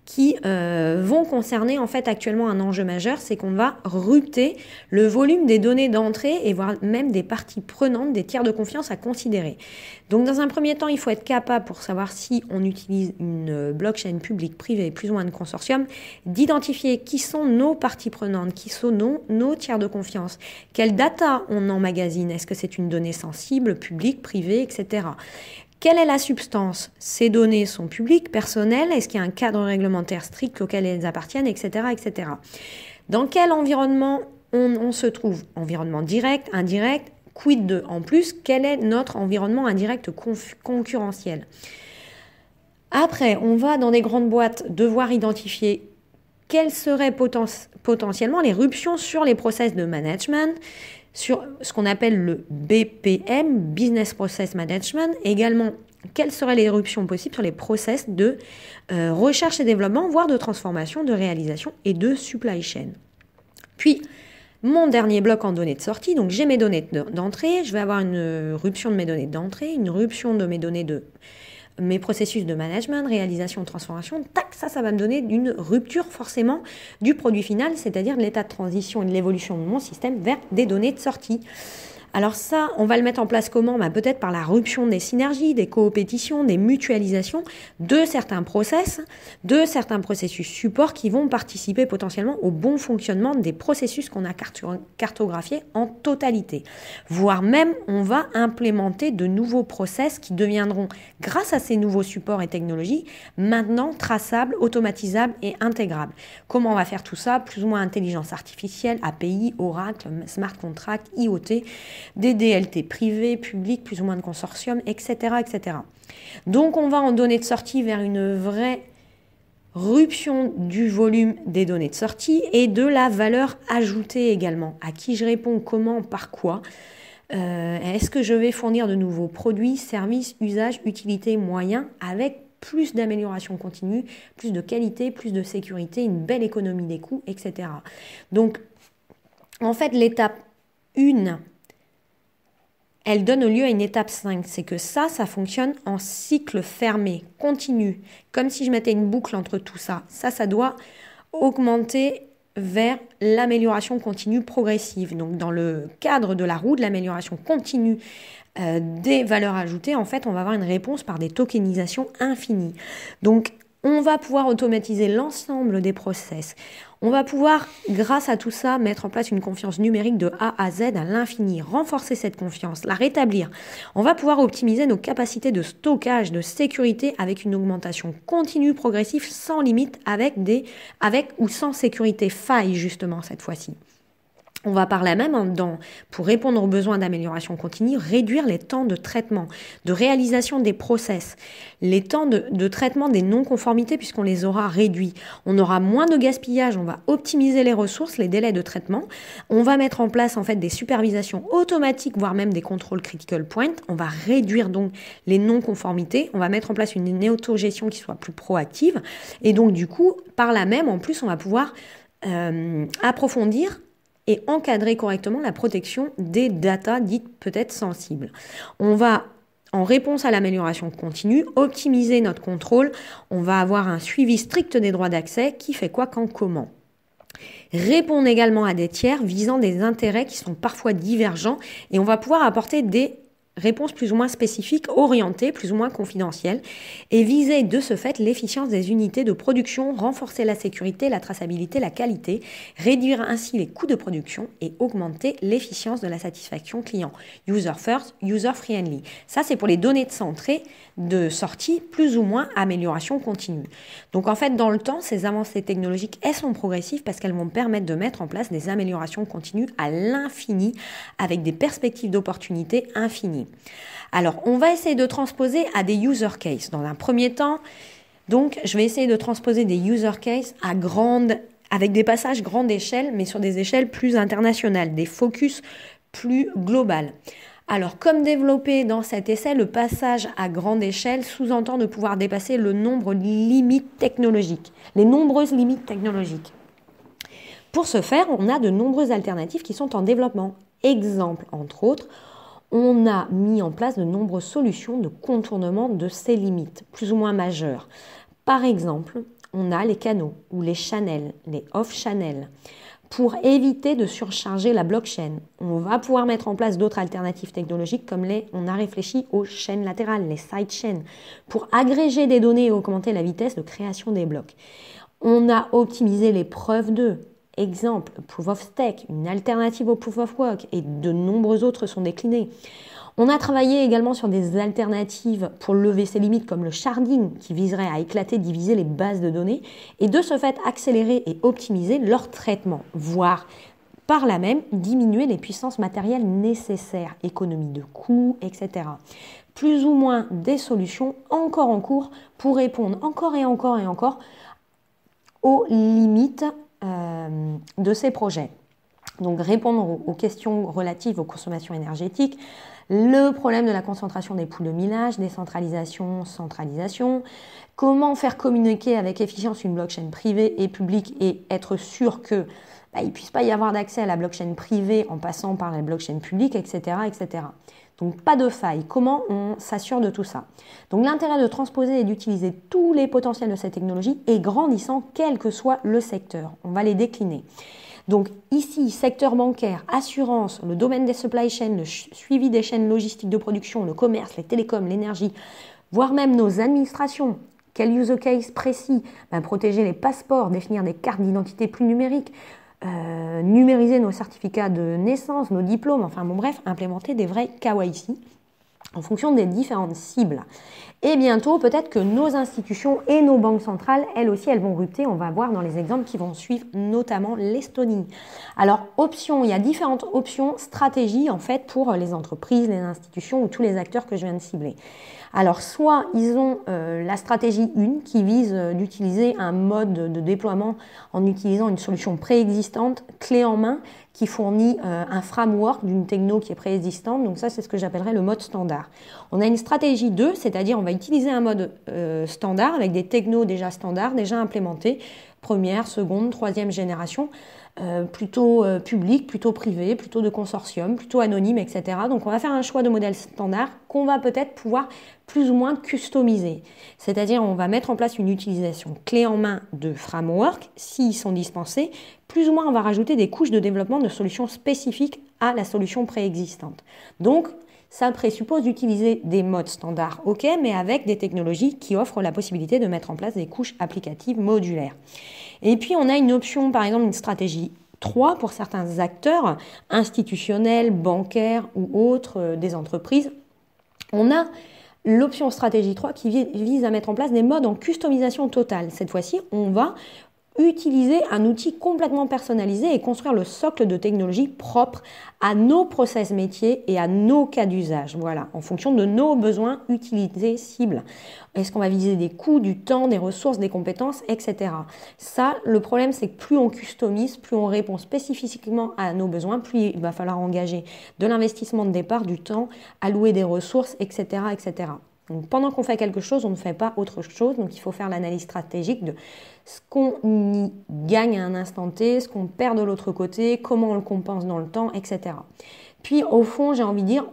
qui euh, vont concerner en fait actuellement un enjeu majeur, c'est qu'on va rupter le volume des données d'entrée et voire même des parties prenantes, des tiers de confiance à considérer. Donc dans un premier temps, il faut être capable pour savoir si on utilise une euh, blockchain publique, privée, plus ou moins de consortium, d'identifier qui sont nos parties prenantes, qui sont nos, tiers de confiance, quelles data on emmagasine, est-ce que c'est une donnée sensible, publique, privée, etc. Quelle est la substance Ces données sont publiques, personnelles, est-ce qu'il y a un cadre réglementaire strict auquel elles appartiennent, etc. etc. Dans quel environnement on, se trouve Environnement direct, indirect, quid de En plus, quel est notre environnement indirect concurrentiel Après, on va dans des grandes boîtes devoir identifier quelles seraient potentiellement les ruptions sur les process de management, sur ce qu'on appelle le BPM, Business Process Management, également quelles seraient les éruptions possibles sur les process de euh, recherche et développement, voire de transformation, de réalisation et de supply chain. Puis, mon dernier bloc en données de sortie, donc j'ai mes données d'entrée, je vais avoir une euh, rupture de mes données d'entrée, une rupture de mes données de mes processus de management, de réalisation, de transformation, tac, ça, ça va me donner une rupture forcément du produit final, c'est-à-dire de l'état de transition et de l'évolution de mon système vers des données de sortie. Alors ça, on va le mettre en place comment bah, Peut-être par la rupture des synergies, des coopétitions, des mutualisations de certains process, de certains processus supports qui vont participer potentiellement au bon fonctionnement des processus qu'on a cartographiés en totalité. Voire même, on va implémenter de nouveaux process qui deviendront, grâce à ces nouveaux supports et technologies, maintenant traçables, automatisables et intégrables. Comment on va faire tout ça Plus ou moins intelligence artificielle, API, Oracle, smart contract, IoT des DLT privés, publics, plus ou moins de consortiums, etc., etc. Donc on va en données de sortie vers une vraie rupture du volume des données de sortie et de la valeur ajoutée également. À qui je réponds, comment, par quoi. Euh, est-ce que je vais fournir de nouveaux produits, services, usages, utilités, moyens avec plus d'amélioration continue, plus de qualité, plus de sécurité, une belle économie des coûts, etc. Donc, en fait, l'étape 1 elle donne lieu à une étape 5. C'est que ça, ça fonctionne en cycle fermé, continu, comme si je mettais une boucle entre tout ça. Ça, ça doit augmenter vers l'amélioration continue progressive. Donc dans le cadre de la roue de l'amélioration continue euh, des valeurs ajoutées, en fait, on va avoir une réponse par des tokenisations infinies. Donc on va pouvoir automatiser l'ensemble des process. On va pouvoir, grâce à tout ça, mettre en place une confiance numérique de A à Z à l'infini, renforcer cette confiance, la rétablir. On va pouvoir optimiser nos capacités de stockage, de sécurité avec une augmentation continue, progressive, sans limite, avec, des, avec ou sans sécurité faille, justement, cette fois-ci. On va par là même, en hein, dedans pour répondre aux besoins d'amélioration continue, réduire les temps de traitement, de réalisation des process, les temps de, traitement des non-conformités puisqu'on les aura réduits. On aura moins de gaspillage, on va optimiser les ressources, les délais de traitement. On va mettre en place en fait des supervisations automatiques, voire même des contrôles critical point. On va réduire donc les non-conformités. On va mettre en place une, autogestion qui soit plus proactive. Et donc du coup, par là même, en plus, on va pouvoir euh, approfondir et encadrer correctement la protection des data dites peut-être sensibles. On va en réponse à l'amélioration continue, optimiser notre contrôle, on va avoir un suivi strict des droits d'accès, qui fait quoi, quand, comment. Répondre également à des tiers visant des intérêts qui sont parfois divergents et on va pouvoir apporter des réponse plus ou moins spécifique, orientée, plus ou moins confidentielle, et viser de ce fait l'efficience des unités de production, renforcer la sécurité, la traçabilité, la qualité, réduire ainsi les coûts de production et augmenter l'efficience de la satisfaction client. User first, user friendly. Ça, c'est pour les données de centrée, de sortie, plus ou moins amélioration continue. Donc en fait, dans le temps, ces avancées technologiques, elles sont progressives parce qu'elles vont permettre de mettre en place des améliorations continues à l'infini, avec des perspectives d'opportunités infinies. Alors, on va essayer de transposer à des user cases. Dans un premier temps, donc, je vais essayer de transposer des user cases à grande, avec des passages grande échelle, mais sur des échelles plus internationales, des focus plus globales. Alors, comme développé dans cet essai, le passage à grande échelle sous-entend de pouvoir dépasser le nombre limites technologiques, les nombreuses limites technologiques. Pour ce faire, on a de nombreuses alternatives qui sont en développement. Exemple, entre autres, on a mis en place de nombreuses solutions de contournement de ces limites, plus ou moins majeures. Par exemple, on a les canaux ou les channels, les off-channels. Pour éviter de surcharger la blockchain, on va pouvoir mettre en place d'autres alternatives technologiques comme les, on a réfléchi aux chaînes latérales, les sidechains, pour agréger des données et augmenter la vitesse de création des blocs. On a optimisé les preuves d'eux, Exemple, Proof of Stake, une alternative au Proof of Work, et de nombreux autres sont déclinés. On a travaillé également sur des alternatives pour lever ces limites comme le sharding qui viserait à éclater, diviser les bases de données et de ce fait accélérer et optimiser leur traitement, voire par là même diminuer les puissances matérielles nécessaires, économie de coûts, etc. Plus ou moins des solutions encore en cours pour répondre encore et encore et encore aux limites euh, de ces projets. Donc répondre aux questions relatives aux consommations énergétiques, le problème de la concentration des poules de minage, décentralisation, centralisation, comment faire communiquer avec efficience une blockchain privée et publique et être sûr que bah, il puisse pas y avoir d'accès à la blockchain privée en passant par la blockchain publique, etc., etc. Donc pas de faille. Comment on s'assure de tout ça Donc l'intérêt de transposer et d'utiliser tous les potentiels de cette technologie est grandissant, quel que soit le secteur. On va les décliner. Donc ici, secteur bancaire, assurance, le domaine des supply chains, le suivi des chaînes logistiques de production, le commerce, les télécoms, l'énergie, voire même nos administrations. Quel use case précis ben, Protéger les passeports, définir des cartes d'identité plus numériques, euh, numériser nos certificats de naissance, nos diplômes, enfin bon bref, implémenter des vrais KYC en fonction des différentes cibles. Et bientôt, peut-être que nos institutions et nos banques centrales, elles aussi, elles vont rupter. On va voir dans les exemples qui vont suivre, notamment l'Estonie. Alors, options, il y a différentes options, stratégies en fait pour les entreprises, les institutions ou tous les acteurs que je viens de cibler. Alors soit ils ont euh, la stratégie 1 qui vise euh, d'utiliser un mode de déploiement en utilisant une solution préexistante, clé en main, qui fournit euh, un framework d'une techno qui est préexistante. Donc ça, c'est ce que j'appellerais le mode standard. On a une stratégie 2, c'est-à-dire on va utiliser un mode standard avec des technos déjà standards, déjà implémentés, première, seconde, troisième génération, plutôt public, plutôt privé, plutôt de consortium, plutôt anonyme, etc. Donc on va faire un choix de modèle standard qu'on va peut-être pouvoir plus ou moins customisé, C'est-à-dire on va mettre en place une utilisation clé en main de framework s'ils sont dispensés, plus ou moins on va rajouter des couches de développement de solutions spécifiques à la solution préexistante. Donc ça présuppose d'utiliser des modes standards, ok, mais avec des technologies qui offrent la possibilité de mettre en place des couches applicatives modulaires. Et puis on a une option, par exemple une stratégie 3 pour certains acteurs institutionnels, bancaires ou autres, euh, des entreprises. On a l'option stratégie 3 qui vise à mettre en place des modes en customisation totale. Cette fois-ci, on va utiliser un outil complètement personnalisé et construire le socle de technologie propre à nos process métiers et à nos cas d'usage. Voilà, en fonction de nos besoins, utilisés, cibles. Est-ce qu'on va viser des coûts, du temps, des ressources, des compétences, etc. Ça, le problème, c'est que plus on customise, plus on répond spécifiquement à nos besoins, plus il va falloir engager de l'investissement de départ, du temps, allouer des ressources, etc., etc. Donc pendant qu'on fait quelque chose, on ne fait pas autre chose. Donc il faut faire l'analyse stratégique de ce qu'on y gagne à un instant T, ce qu'on perd de l'autre côté, comment on le compense dans le temps, etc. Puis au fond, j'ai envie de dire,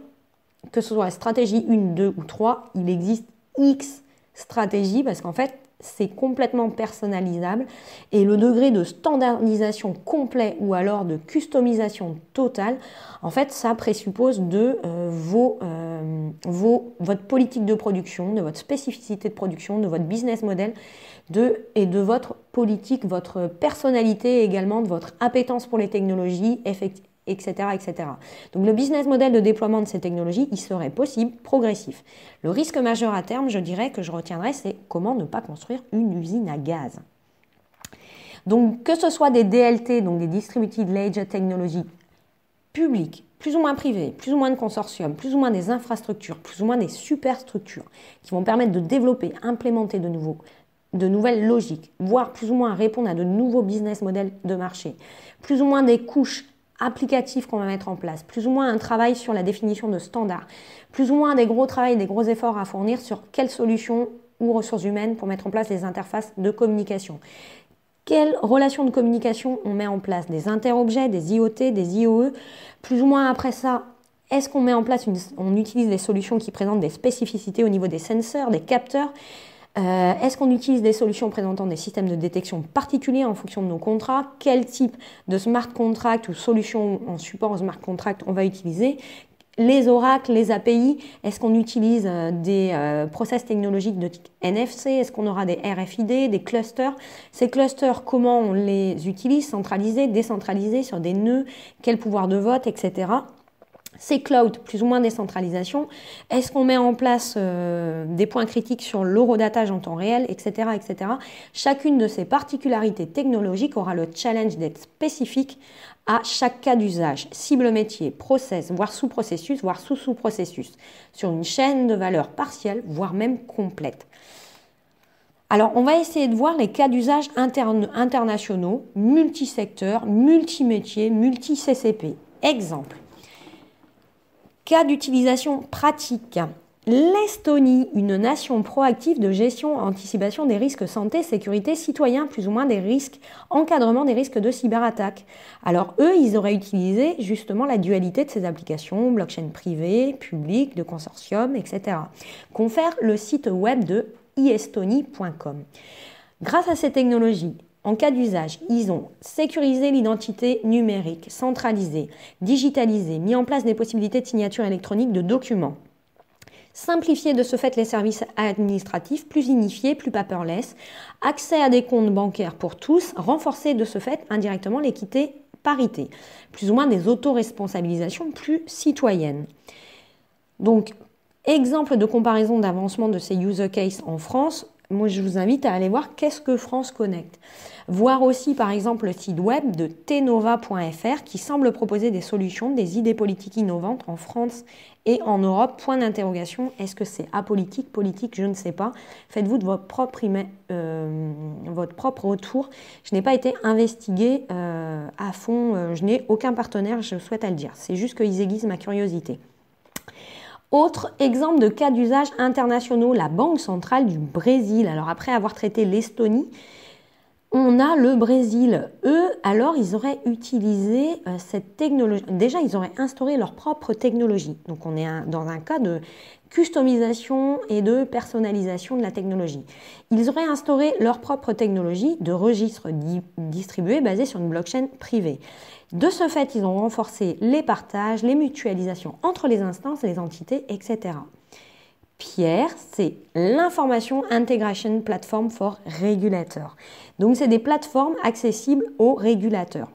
que ce soit la stratégie 1, 2 ou 3, il existe X stratégies parce qu'en fait, c'est complètement personnalisable et le degré de standardisation complet ou alors de customisation totale, en fait, ça présuppose de euh, euh, vos, votre politique de production, de votre spécificité de production, de votre business model de, et de votre politique, votre personnalité également, de votre appétence pour les technologies, effectivement etc., etc. Donc le business model de déploiement de ces technologies, il serait possible, progressif. Le risque majeur à terme, je dirais, que je retiendrai, c'est comment ne pas construire une usine à gaz. Donc que ce soit des DLT, donc des Distributed Ledger Technologies, publiques, plus ou moins privées, plus ou moins de consortiums, plus ou moins des infrastructures, plus ou moins des superstructures, qui vont permettre de développer, implémenter de nouveaux de nouvelles logiques, voire plus ou moins répondre à de nouveaux business models de marché, plus ou moins des couches applicatifs qu'on va mettre en place, plus ou moins un travail sur la définition de standards, plus ou moins des gros travaux, des gros efforts à fournir sur quelles solutions ou ressources humaines pour mettre en place les interfaces de communication. Quelles relations de communication on met en place Des interobjets, des IoT, des IOE Plus ou moins après ça, est-ce qu'on met en place, on utilise des solutions qui présentent des spécificités au niveau des senseurs, des capteurs euh, est-ce qu'on utilise des solutions présentant des systèmes de détection particuliers en fonction de nos contrats Quel type de smart contract ou solution en support smart contract on va utiliser les oracles, les API, est-ce qu'on utilise euh, des euh, process technologiques de type NFC Est-ce qu'on aura des RFID, des clusters Ces clusters, comment on les utilise Centralisés, décentralisés, sur des nœuds Quel pouvoir de vote, etc. C'est cloud, plus ou moins décentralisation, est-ce qu'on met en place euh, des points critiques sur l'eurodatage en temps réel, etc., etc. Chacune de ces particularités technologiques aura le challenge d'être spécifique à chaque cas d'usage, cible métier, process, voire sous-processus, voire sous-sous-processus, sur une chaîne de valeur partielle, voire même complète. Alors, on va essayer de voir les cas d'usage internationaux, multisecteurs, multimétiers, multi-CCP. Exemple. Cas d'utilisation pratique. L'Estonie, une nation proactive de gestion, anticipation des risques santé, sécurité, citoyens, plus ou moins des risques, encadrement des risques de cyberattaque. Alors eux, ils auraient utilisé justement la dualité de ces applications, blockchain privée, publique, de consortium, etc. Confère le site web de estonie.com. Grâce à ces technologies, en cas d'usage, ils ont sécurisé l'identité numérique, centralisé, digitalisé, mis en place des possibilités de signature électronique de documents simplifié de ce fait les services administratifs, plus unifiés, plus paperless, accès à des comptes bancaires pour tous, renforcé de ce fait indirectement l'équité parité, plus ou moins des autoresponsabilisations plus citoyennes. Donc, exemple de comparaison d'avancement de ces user cases en France, moi je vous invite à aller voir qu'est-ce que France Connect. Voir aussi par exemple le site web de tenova.fr qui semble proposer des solutions, des idées politiques innovantes en France et en Europe. Point d'interrogation, est-ce que c'est apolitique, politique, je ne sais pas. Faites-vous de votre propre, euh, votre propre retour. Je n'ai pas été investiguée euh, à fond, euh, je n'ai aucun partenaire, je souhaite à le dire. C'est juste qu'ils aiguisent ma curiosité. Autre exemple de cas d'usage internationaux, la Banque centrale du Brésil. Alors après avoir traité l'Estonie, on a le Brésil. Eux, alors, ils auraient utilisé euh, cette technologie. Déjà, ils auraient instauré leur propre technologie. Donc, on est dans un cas de customisation et de personnalisation de la technologie. Ils auraient instauré leur propre technologie de registre distribué basé sur une blockchain privée. De ce fait, ils ont renforcé les partages, les mutualisations entre les instances, les entités, etc. Pierre, c'est l'Information Integration Platform for Regulator. Donc, c'est des plateformes accessibles aux régulateurs.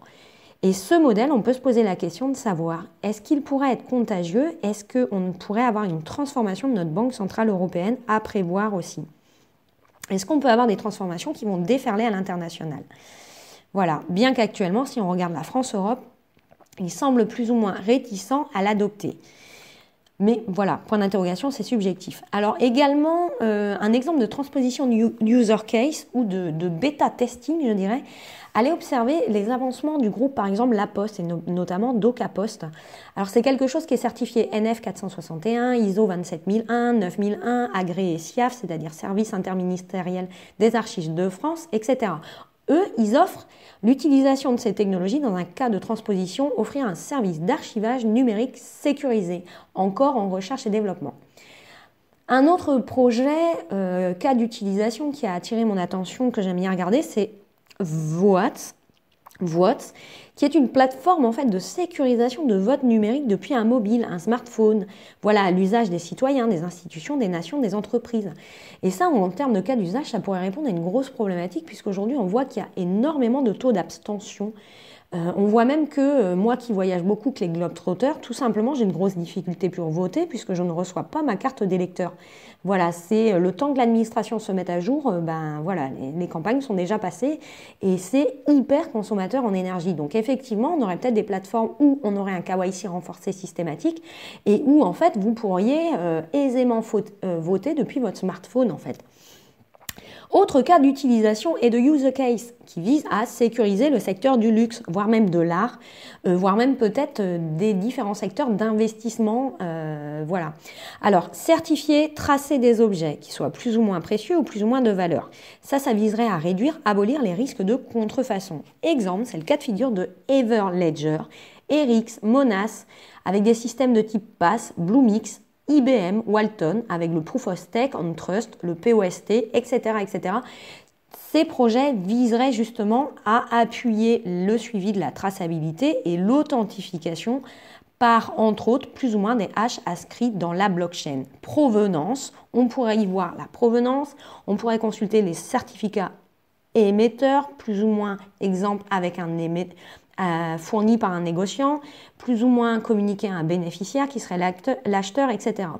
Et ce modèle, on peut se poser la question de savoir, est-ce qu'il pourrait être contagieux Est-ce qu'on pourrait avoir une transformation de notre Banque Centrale Européenne à prévoir aussi Est-ce qu'on peut avoir des transformations qui vont déferler à l'international Voilà, bien qu'actuellement, si on regarde la France-Europe, il semble plus ou moins réticent à l'adopter. Mais voilà, point d'interrogation, c'est subjectif. Alors également, euh, un exemple de transposition de user case ou de, bêta testing, je dirais, allez observer les avancements du groupe, par exemple La Poste et notamment Doca Poste. Alors c'est quelque chose qui est certifié NF 461, ISO 27001, 9001, agréé SIAF, c'est-à-dire Service interministériel des archives de France, etc. Eux, ils offrent l'utilisation de ces technologies dans un cas de transposition, offrir un service d'archivage numérique sécurisé, encore en recherche et développement. Un autre projet, euh, cas d'utilisation qui a attiré mon attention, que j'aime bien regarder, c'est VOATS. VOATS, qui est une plateforme en fait de sécurisation de vote numérique depuis un mobile, un smartphone, voilà, à l'usage des citoyens, des institutions, des nations, des entreprises. Et ça, en termes de cas d'usage, ça pourrait répondre à une grosse problématique, puisqu'aujourd'hui, on voit qu'il y a énormément de taux d'abstention euh, on voit même que euh, moi qui voyage beaucoup, que les globetrotters, tout simplement, j'ai une grosse difficulté pour voter puisque je ne reçois pas ma carte d'électeur. Voilà, c'est euh, le temps que l'administration se mette à jour, ben voilà, les, campagnes sont déjà passées et c'est hyper consommateur en énergie. Donc effectivement, on aurait peut-être des plateformes où on aurait un KYC renforcé systématique et où en fait vous pourriez aisément voter depuis votre smartphone en fait. Autre cas d'utilisation est de use case, qui vise à sécuriser le secteur du luxe, voire même de l'art, euh, voire même peut-être euh, des différents secteurs d'investissement. Euh, voilà. Alors, certifier, tracer des objets, qui soient plus ou moins précieux ou plus ou moins de valeur. Ça, ça viserait à réduire, abolir les risques de contrefaçon. Exemple, c'est le cas de figure de Everledger, Erix, Monas, avec des systèmes de type PASS, Bluemix, IBM, Walton, avec le Proof of Stake on Trust, le POST, etc. etc. Ces projets viseraient justement à appuyer le suivi de la traçabilité et l'authentification par, entre autres, plus ou moins des haches inscrits dans la blockchain. Provenance, on pourrait y voir la provenance, on pourrait consulter les certificats émetteur, plus ou moins exemple avec un émetteur, fourni par un négociant, plus ou moins communiqué à un bénéficiaire qui serait l'acheteur, etc.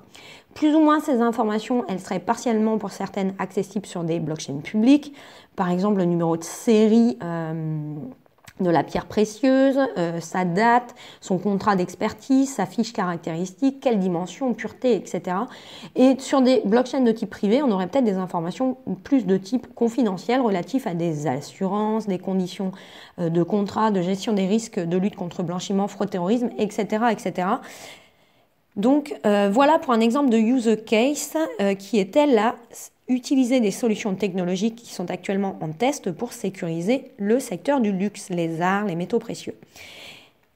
Plus ou moins ces informations, elles seraient partiellement pour certaines accessibles sur des blockchains publics, par exemple le numéro de série. Euh, de la pierre précieuse, euh, sa date, son contrat d'expertise, sa fiche caractéristique, quelle dimension, pureté, etc. Et sur des blockchains de type privé, on aurait peut-être des informations plus de type confidentiel relatif à des assurances, des conditions euh, de contrat, de gestion des risques, de lutte contre blanchiment, fraude, terrorisme, etc., etc. Donc euh, voilà pour un exemple de use case qui était la utiliser des solutions technologiques qui sont actuellement en test pour sécuriser le secteur du luxe, les arts, les métaux précieux.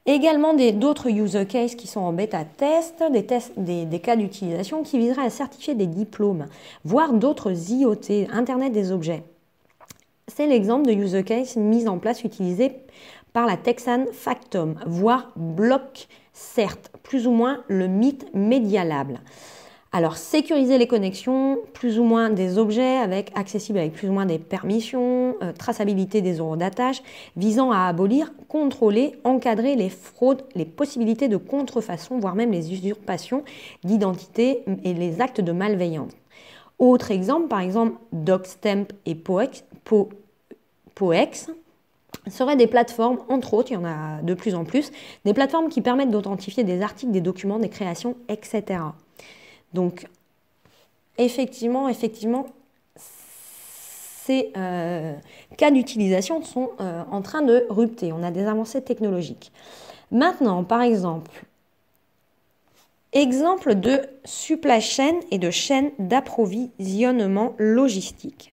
Également d'autres user cases qui sont en bêta test, des, tests, des, cas d'utilisation qui viseraient à certifier des diplômes, voire d'autres IoT, Internet des objets. C'est l'exemple de user case mise en place utilisé par la Texan Factum, voire Block, certes, plus ou moins le mythe médialable. Alors sécuriser les connexions, plus ou moins des objets avec accessibles avec plus ou moins des permissions, euh, traçabilité des euros d'attache, visant à abolir, contrôler, encadrer les fraudes, les possibilités de contrefaçon, voire même les usurpations d'identité et les actes de malveillance. Autre exemple, par exemple, DocStamp et POEX, POEX seraient des plateformes, entre autres, il y en a de plus en plus, des plateformes qui permettent d'authentifier des articles, des documents, des créations, etc. Donc, effectivement, effectivement, ces euh, cas d'utilisation sont euh, en train de rupter. On a des avancées technologiques. Maintenant, par exemple, exemple de supply chain et de chaîne d'approvisionnement logistique.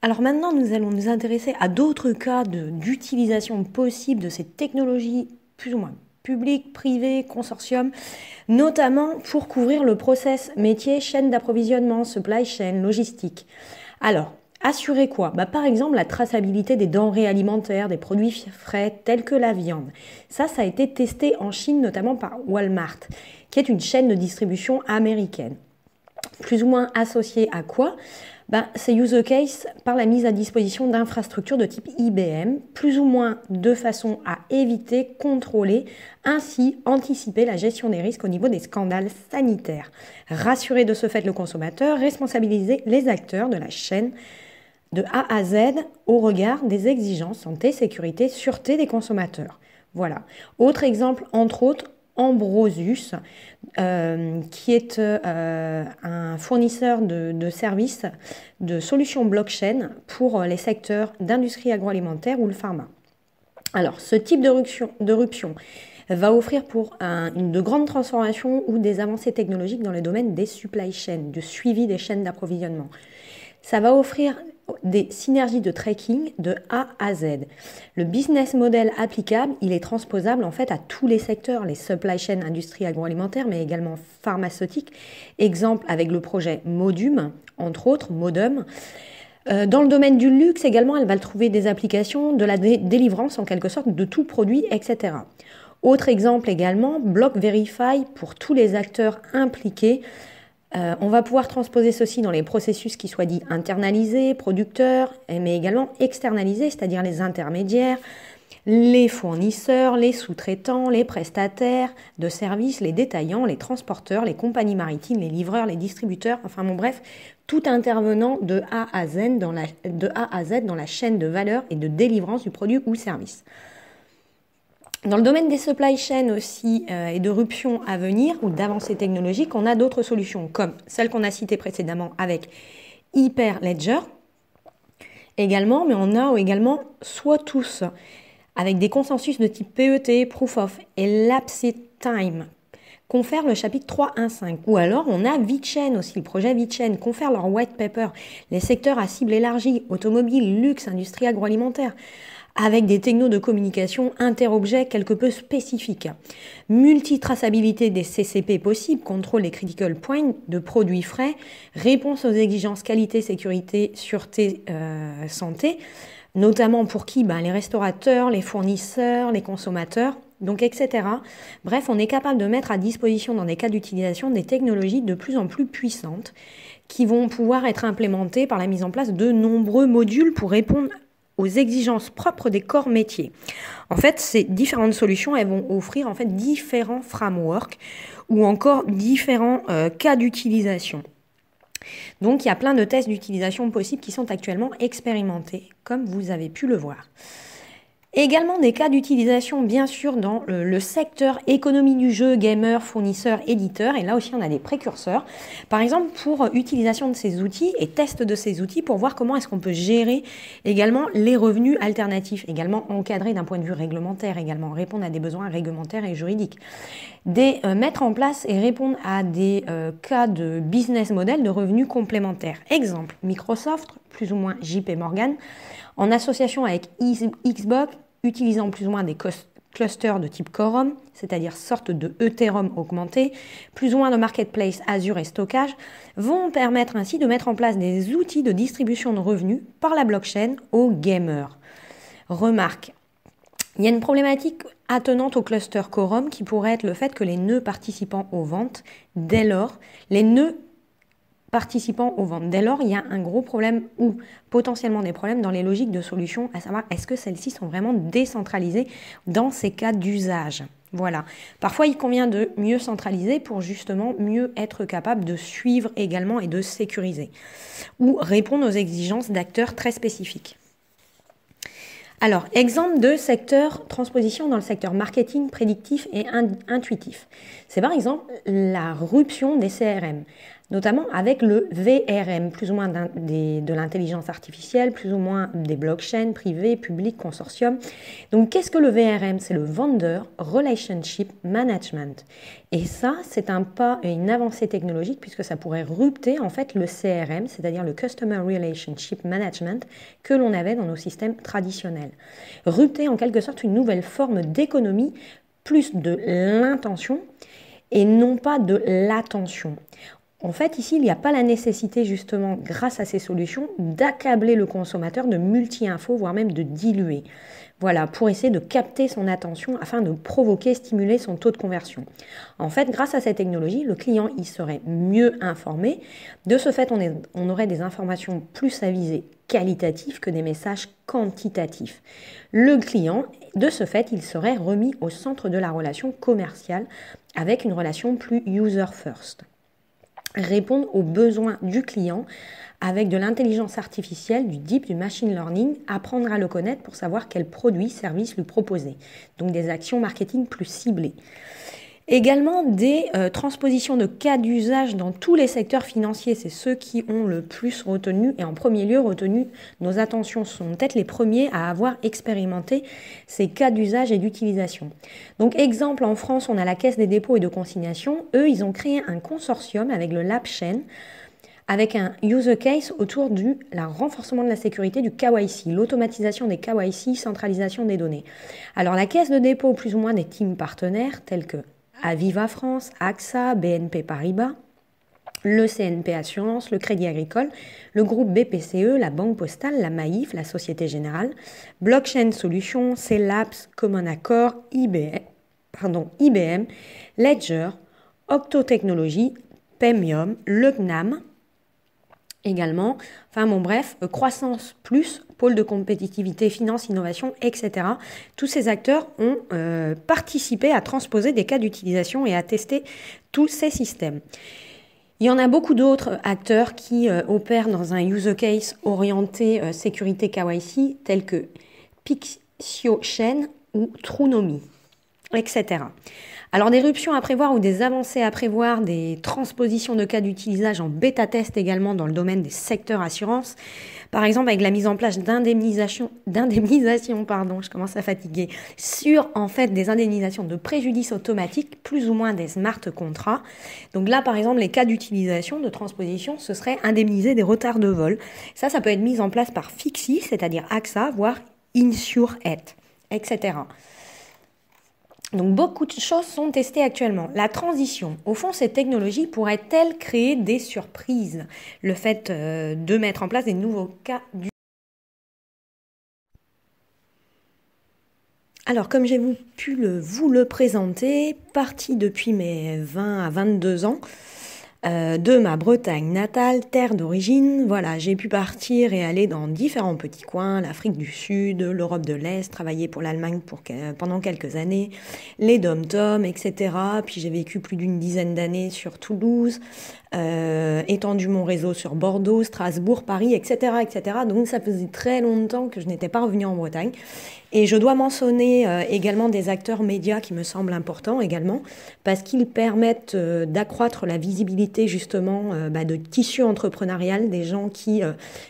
Alors maintenant, nous allons nous intéresser à d'autres cas d'utilisation possible de ces technologies plus ou moins publiques, privées, consortium, notamment pour couvrir le process métier, chaîne d'approvisionnement, supply chain, logistique. Alors, assurer quoi bah, Par exemple, la traçabilité des denrées alimentaires, des produits frais tels que la viande. Ça, ça a été testé en Chine, notamment par Walmart, qui est une chaîne de distribution américaine. Plus ou moins associée à quoi ben, ces use case » par la mise à disposition d'infrastructures de type IBM, plus ou moins de façon à éviter, contrôler, ainsi anticiper la gestion des risques au niveau des scandales sanitaires, rassurer de ce fait le consommateur, responsabiliser les acteurs de la chaîne de A à Z au regard des exigences santé, sécurité, sûreté des consommateurs. Voilà. Autre exemple, entre autres, Ambrosius, euh, qui est euh, un fournisseur de, services, de solutions blockchain pour euh, les secteurs d'industrie agroalimentaire ou le pharma. Alors, ce type de va offrir pour une, de grandes transformations ou des avancées technologiques dans le domaine des supply chains, du suivi des chaînes d'approvisionnement. Ça va offrir des synergies de tracking de A à Z. Le business model applicable, il est transposable en fait à tous les secteurs, les supply chain, industrie agroalimentaire, mais également pharmaceutique. Exemple avec le projet Modum, entre autres, Modum. Euh, dans le domaine du luxe également, elle va trouver des applications, de la délivrance en quelque sorte de tout produit, etc. Autre exemple également, Block Verify pour tous les acteurs impliqués euh, on va pouvoir transposer ceci dans les processus qui soient dits internalisés, producteurs, mais également externalisés, c'est-à-dire les intermédiaires, les fournisseurs, les sous-traitants, les prestataires de services, les détaillants, les transporteurs, les compagnies maritimes, les livreurs, les distributeurs, enfin bon bref, tout intervenant de A à Z dans la, de A à Z dans la chaîne de valeur et de délivrance du produit ou service. Dans le domaine des supply chains aussi euh, et de ruptions à venir ou d'avancées technologiques, on a d'autres solutions comme celles qu'on a citées précédemment avec Hyperledger également, mais on a également soit tous avec des consensus de type PET, Proof of et Time confère le chapitre 3.1.5 Ou alors on a Vichen aussi, le projet Vichen, confère leur white paper, les secteurs à cible élargie, automobile, luxe, industrie agroalimentaire avec des technos de communication interobjets quelque peu spécifiques. Multitraçabilité des CCP possibles, contrôle des critical points de produits frais, réponse aux exigences qualité, sécurité, sûreté, euh, santé, notamment pour qui ben, Les restaurateurs, les fournisseurs, les consommateurs. Donc, etc. Bref, on est capable de mettre à disposition dans des cas d'utilisation des technologies de plus en plus puissantes qui vont pouvoir être implémentées par la mise en place de nombreux modules pour répondre aux exigences propres des corps métiers. En fait, ces différentes solutions, elles vont offrir en fait différents frameworks ou encore différents euh, cas d'utilisation. Donc il y a plein de tests d'utilisation possibles qui sont actuellement expérimentés, comme vous avez pu le voir. Également des cas d'utilisation bien sûr dans le secteur économie du jeu, gamer, fournisseur, éditeur, et là aussi on a des précurseurs, par exemple pour utilisation de ces outils et test de ces outils pour voir comment est-ce qu'on peut gérer également les revenus alternatifs, également encadrer d'un point de vue réglementaire, également répondre à des besoins réglementaires et juridiques. Des, euh, mettre en place et répondre à des euh, cas de business model de revenus complémentaires. Exemple, Microsoft, plus ou moins JP Morgan, en association avec Xbox, utilisant plus ou moins des clusters de type Quorum, c'est-à-dire sorte de Ethereum augmenté, plus ou moins de marketplace Azure et stockage, vont permettre ainsi de mettre en place des outils de distribution de revenus par la blockchain aux gamers. Remarque, il y a une problématique attenante au cluster Quorum qui pourrait être le fait que les nœuds participant aux ventes, dès lors, les nœuds participants aux ventes. Dès lors, il y a un gros problème ou potentiellement des problèmes dans les logiques de solution, à savoir est-ce que celles-ci sont vraiment décentralisées dans ces cas d'usage. Voilà. Parfois, il convient de mieux centraliser pour justement mieux être capable de suivre également et de sécuriser ou répondre aux exigences d'acteurs très spécifiques. Alors, exemple de secteur transposition dans le secteur marketing prédictif et intuitif. C'est par exemple la rupture des CRM notamment avec le VRM, plus ou moins de l'intelligence artificielle, plus ou moins des blockchains privés, publics, consortiums. Donc qu'est-ce que le VRM C'est le Vendor Relationship Management. Et ça, c'est un pas et une avancée technologique puisque ça pourrait rupter en fait le CRM, c'est-à-dire le Customer Relationship Management que l'on avait dans nos systèmes traditionnels. Rupter en quelque sorte une nouvelle forme d'économie plus de l'intention et non pas de l'attention. En fait, ici, il n'y a pas la nécessité, justement, grâce à ces solutions, d'accabler le consommateur de multi-infos, voire même de diluer. Voilà, pour essayer de capter son attention afin de provoquer, stimuler son taux de conversion. En fait, grâce à cette technologie, le client y serait mieux informé. De ce fait, on, on aurait des informations plus avisées qualitatives que des messages quantitatifs. Le client, de ce fait, il serait remis au centre de la relation commerciale avec une relation plus user-first répondre aux besoins du client avec de l'intelligence artificielle, du deep, du machine learning, apprendre à le connaître pour savoir quels produits, services lui proposer. Donc des actions marketing plus ciblées. Également des euh, transpositions de cas d'usage dans tous les secteurs financiers. C'est ceux qui ont le plus retenu et en premier lieu retenu nos attentions. sont peut-être les premiers à avoir expérimenté ces cas d'usage et d'utilisation. Donc exemple, en France, on a la Caisse des dépôts et de consignations. Eux, ils ont créé un consortium avec le LabChain avec un user case autour du renforcement de la sécurité du KYC, l'automatisation des KYC, centralisation des données. Alors la caisse de dépôt, plus ou moins des teams partenaires tels que Aviva France, AXA, BNP Paribas, le CNP Assurance, le Crédit Agricole, le groupe BPCE, la Banque Postale, la Maif, la Société Générale, Blockchain Solutions, CELAPS, Common Accord, IBM, IBM Ledger, Octotechnologie, Pemium, le GNAM, également. Enfin bon bref, euh, croissance plus, pôle de compétitivité, finance, innovation, etc. Tous ces acteurs ont euh, participé à transposer des cas d'utilisation et à tester tous ces systèmes. Il y en a beaucoup d'autres acteurs qui euh, opèrent dans un user case orienté sécurité KYC, tels que Pixiochain ou Trunomi, etc. Alors des ruptions à prévoir ou des avancées à prévoir, des transpositions de cas d'utilisation en bêta-test également dans le domaine des secteurs assurance, par exemple avec la mise en place d'indemnisation, d'indemnisation pardon, je commence à fatiguer, sur en fait des indemnisations de préjudice automatique, plus ou moins des smart contrats. Donc là par exemple les cas d'utilisation, de transposition, ce serait indemniser des retards de vol. Ça, ça peut être mis en place par FIXI, c'est-à-dire AXA, voire INSURE-ET, etc. Donc beaucoup de choses sont testées actuellement. La transition, au fond, ces technologies pourrait-elle créer des surprises Le fait euh, de mettre en place des nouveaux cas du... Alors, comme j'ai pu vous le présenter, parti depuis mes 20 à 22 ans, euh, de ma Bretagne natale, terre d'origine. Voilà, j'ai pu partir et aller dans différents petits coins, l'Afrique du Sud, l'Europe de l'Est, travailler pour l'Allemagne pendant quelques années, les dom tom etc. Puis j'ai vécu plus d'une dizaine d'années sur Toulouse, euh, étendu mon réseau sur Bordeaux, Strasbourg, Paris, etc., etc. Donc ça faisait très longtemps que je n'étais pas revenue en Bretagne. Et je dois mentionner euh, également des acteurs médias qui me semblent importants également, parce qu'ils permettent euh, d'accroître la visibilité justement bah, de tissu entrepreneurial des gens qui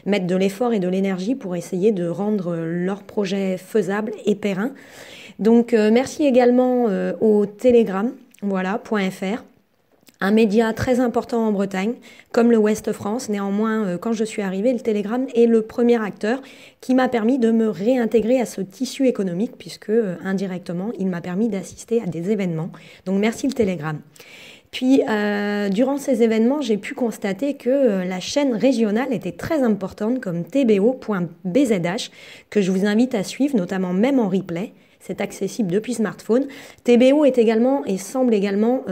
mettent de l'effort et de l'énergie pour essayer de rendre leur projet faisable et périn. Donc merci également au Telegram, voilà, un média très important en Bretagne, comme le Ouest France. Néanmoins, euh, quand je suis arrivée, le Télégramme est le premier acteur qui m'a permis de me réintégrer à ce tissu économique, puisque euh, indirectement, il m'a permis d'assister à des événements. Donc merci le Télégramme. Puis, euh, durant ces événements, j'ai pu constater que la chaîne régionale était très importante comme tbo.bzh, que je vous invite à suivre, notamment même en replay. C'est accessible depuis smartphone. TBO est également et semble également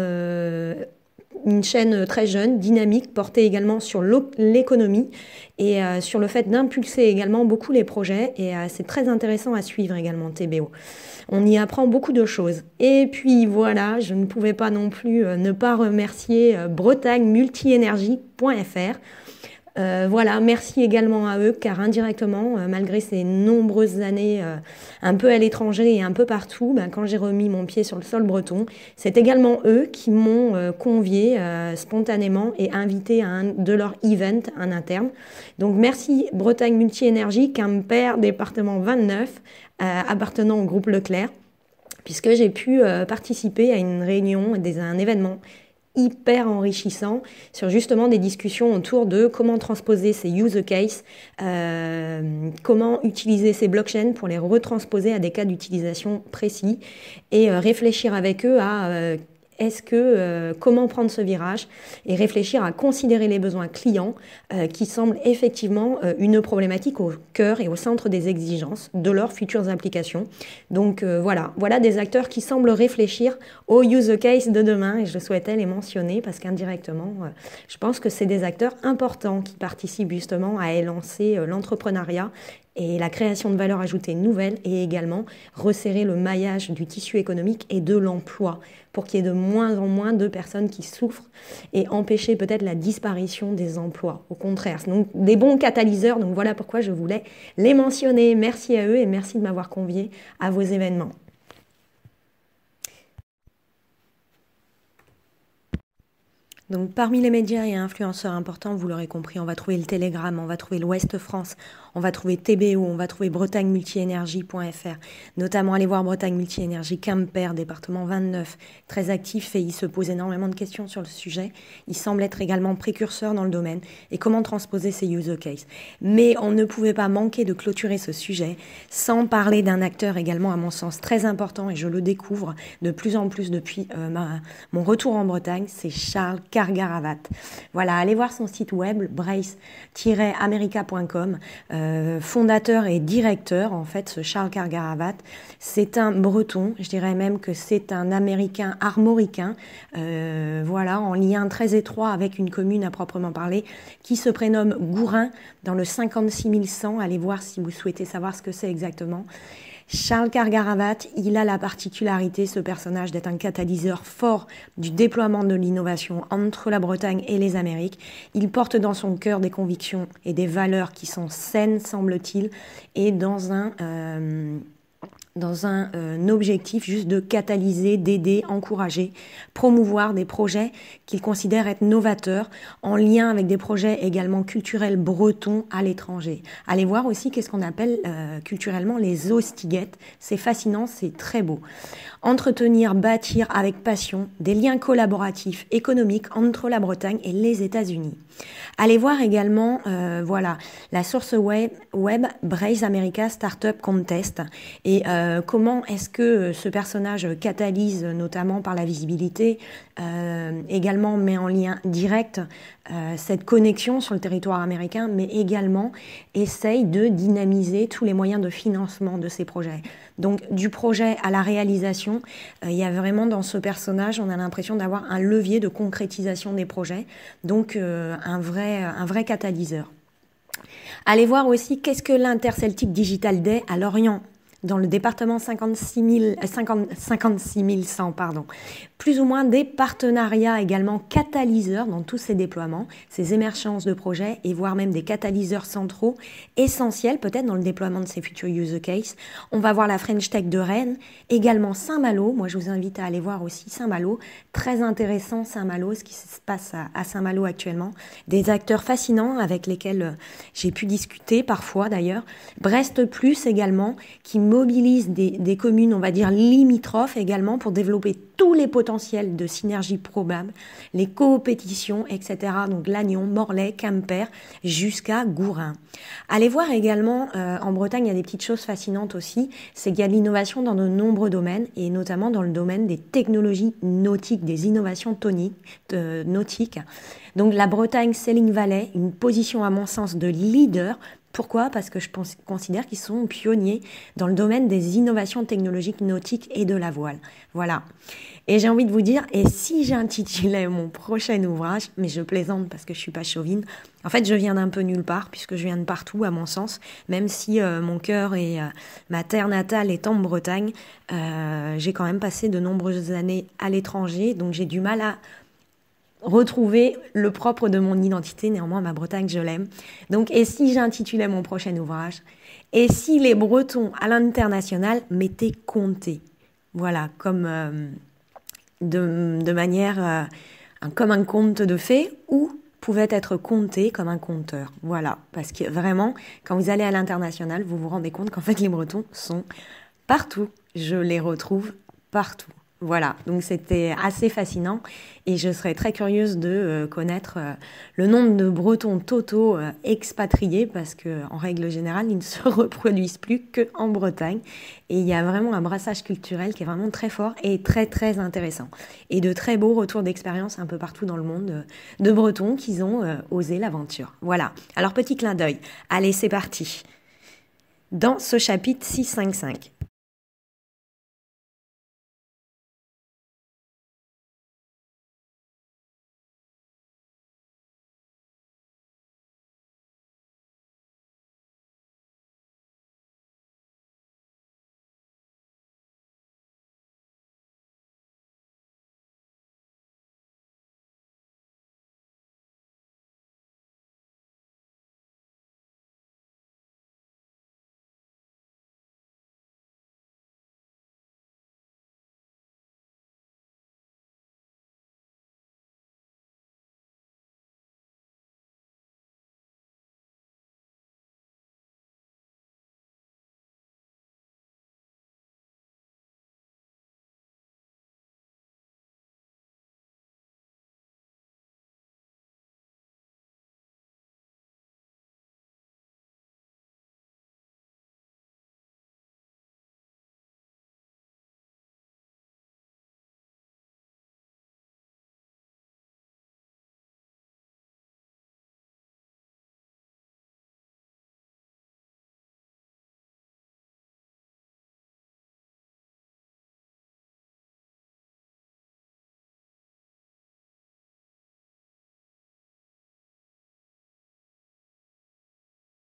une chaîne euh, très jeune, dynamique, portée également sur l'économie et euh, sur le fait d'impulser également beaucoup les projets. Et euh, c'est très intéressant à suivre également TBO. On y apprend beaucoup de choses. Et puis voilà, je ne pouvais pas non plus ne pas remercier bretagne bretagne-multiénergie.fr euh, voilà, merci également à eux, car indirectement, euh, malgré ces nombreuses années euh, un peu à l'étranger et un peu partout, ben, quand j'ai remis mon pied sur le sol breton, c'est également eux qui m'ont convié spontanément et invité à un de leur event, un interne. Donc merci Bretagne Multi-Énergie, Quimper, département 29, appartenant au groupe Leclerc, puisque j'ai pu participer à une réunion, à un événement hyper enrichissant sur justement des discussions autour de comment transposer ces use case, euh, comment utiliser ces blockchains pour les retransposer à des cas d'utilisation précis et euh, réfléchir avec eux à euh, est-ce que euh, comment prendre ce virage et réfléchir à considérer les besoins clients euh, qui semblent effectivement euh, une problématique au cœur et au centre des exigences de leurs futures applications. Donc voilà, voilà des acteurs qui semblent réfléchir au use case de demain et je souhaitais les mentionner parce qu'indirectement, je pense que c'est des acteurs importants qui participent justement à élancer l'entrepreneuriat et la création de valeur ajoutée nouvelle et également resserrer le maillage du tissu économique et de l'emploi pour qu'il y ait de moins en moins de personnes qui souffrent et empêcher peut-être la disparition des emplois. Au contraire, donc des bons catalyseurs. Donc voilà pourquoi je voulais les mentionner. Merci à eux et merci de m'avoir convié à vos événements. Donc parmi les médias et influenceurs importants, vous l'aurez compris, on va trouver le Télégramme, on va trouver l'Ouest France, on va trouver TBO, on va trouver bretagne-multiénergie.fr, notamment aller voir Bretagne Multiénergie, Quimper, département 29, très actif et il se pose énormément de questions sur le sujet. Il semble être également précurseur dans le domaine et comment transposer ces user cases. Mais on ne pouvait pas manquer de clôturer ce sujet sans parler d'un acteur également, à mon sens, très important et je le découvre de plus en plus depuis euh, mon retour en Bretagne, c'est Charles Cargaravat. Voilà, allez voir son site web, brace-america.com. Euh, fondateur et directeur, en fait, ce Charles Cargaravat. C'est un breton, je dirais même que c'est un américain armoricain, euh, voilà, en lien très étroit avec une commune à proprement parler, qui se prénomme Gourin, dans le 56100. Allez voir si vous souhaitez savoir ce que c'est exactement. Charles Cargaravat, il a la particularité, ce personnage, d'être un catalyseur fort du déploiement de l'innovation entre la Bretagne et les Amériques. Il porte dans son cœur des convictions et des valeurs qui sont saines, semble-t-il, et dans un... Euh, dans un, euh, objectif juste de catalyser, d'aider, encourager, promouvoir des projets qu'ils considèrent être novateurs, en lien avec des projets également culturels bretons à l'étranger. Allez voir aussi qu'est-ce qu'on appelle euh, culturellement les hostiguettes. C'est fascinant, c'est très beau entretenir, bâtir avec passion des liens collaboratifs économiques entre la Bretagne et les États-Unis. Allez voir également euh, voilà, la source web, web Braze America Startup Contest et euh, comment est-ce que euh, ce personnage catalyse notamment par la visibilité, également met en lien direct cette connexion sur le territoire américain, mais également essaye de dynamiser tous les moyens de financement de ces projets. Donc du projet à la réalisation, euh, il y a vraiment dans ce personnage, on a l'impression d'avoir un levier de concrétisation des projets, donc euh, un, vrai, un vrai catalyseur. Allez voir aussi qu'est-ce que l'Interceltic Digital Day à Lorient dans le département 56, 100, euh, pardon, plus ou moins des partenariats également catalyseurs dans tous ces déploiements, ces émergences de projets et voire même des catalyseurs centraux essentiels peut-être dans le déploiement de ces futurs user cases. On va voir la French Tech de Rennes, également Saint-Malo. Moi, je vous invite à aller voir aussi Saint-Malo. Très intéressant Saint-Malo, ce qui se passe à, à Saint-Malo actuellement. Des acteurs fascinants avec lesquels euh, j'ai pu discuter parfois d'ailleurs. Brest Plus également, qui me mobilise des, communes, on va dire, limitrophes également pour développer tous les potentiels de synergie probable, les coopétitions, etc. Donc Lannion, Morlaix, Quimper, jusqu'à Gourin. Allez voir également, euh, en Bretagne, il y a des petites choses fascinantes aussi, c'est qu'il y a de l'innovation dans de nombreux domaines, et notamment dans le domaine des technologies nautiques, des innovations toniques, euh, nautiques. Donc la Bretagne, Selling Valley, une position à mon sens de leader pourquoi Parce que je considère qu'ils sont pionniers dans le domaine des innovations technologiques nautiques et de la voile. Voilà. Et j'ai envie de vous dire, et si j'intitulais mon prochain ouvrage, mais je plaisante parce que je suis pas chauvine, en fait je viens d'un peu nulle part, puisque je viens de partout à mon sens, même si euh, mon cœur et euh, ma terre natale est en Bretagne, euh, j'ai quand même passé de nombreuses années à l'étranger, donc j'ai du mal à retrouver le propre de mon identité. Néanmoins, ma Bretagne, je l'aime. Donc, et si j'intitulais mon prochain ouvrage Et si les Bretons à l'international m'étaient comptés Voilà, comme euh, de, manière euh, comme un conte de fées ou pouvait être compté comme un compteur. Voilà, parce que vraiment, quand vous allez à l'international, vous vous rendez compte qu'en fait, les Bretons sont partout. Je les retrouve partout. Voilà, donc c'était assez fascinant et je serais très curieuse de euh, connaître euh, le nombre de Bretons totaux euh, expatriés parce que en règle générale, ils ne se reproduisent plus qu'en Bretagne et il y a vraiment un brassage culturel qui est vraiment très fort et très très intéressant et de très beaux retours d'expérience un peu partout dans le monde de Bretons qui ont osé l'aventure. Voilà. Alors petit clin d'œil. Allez, c'est parti. Dans ce chapitre 655,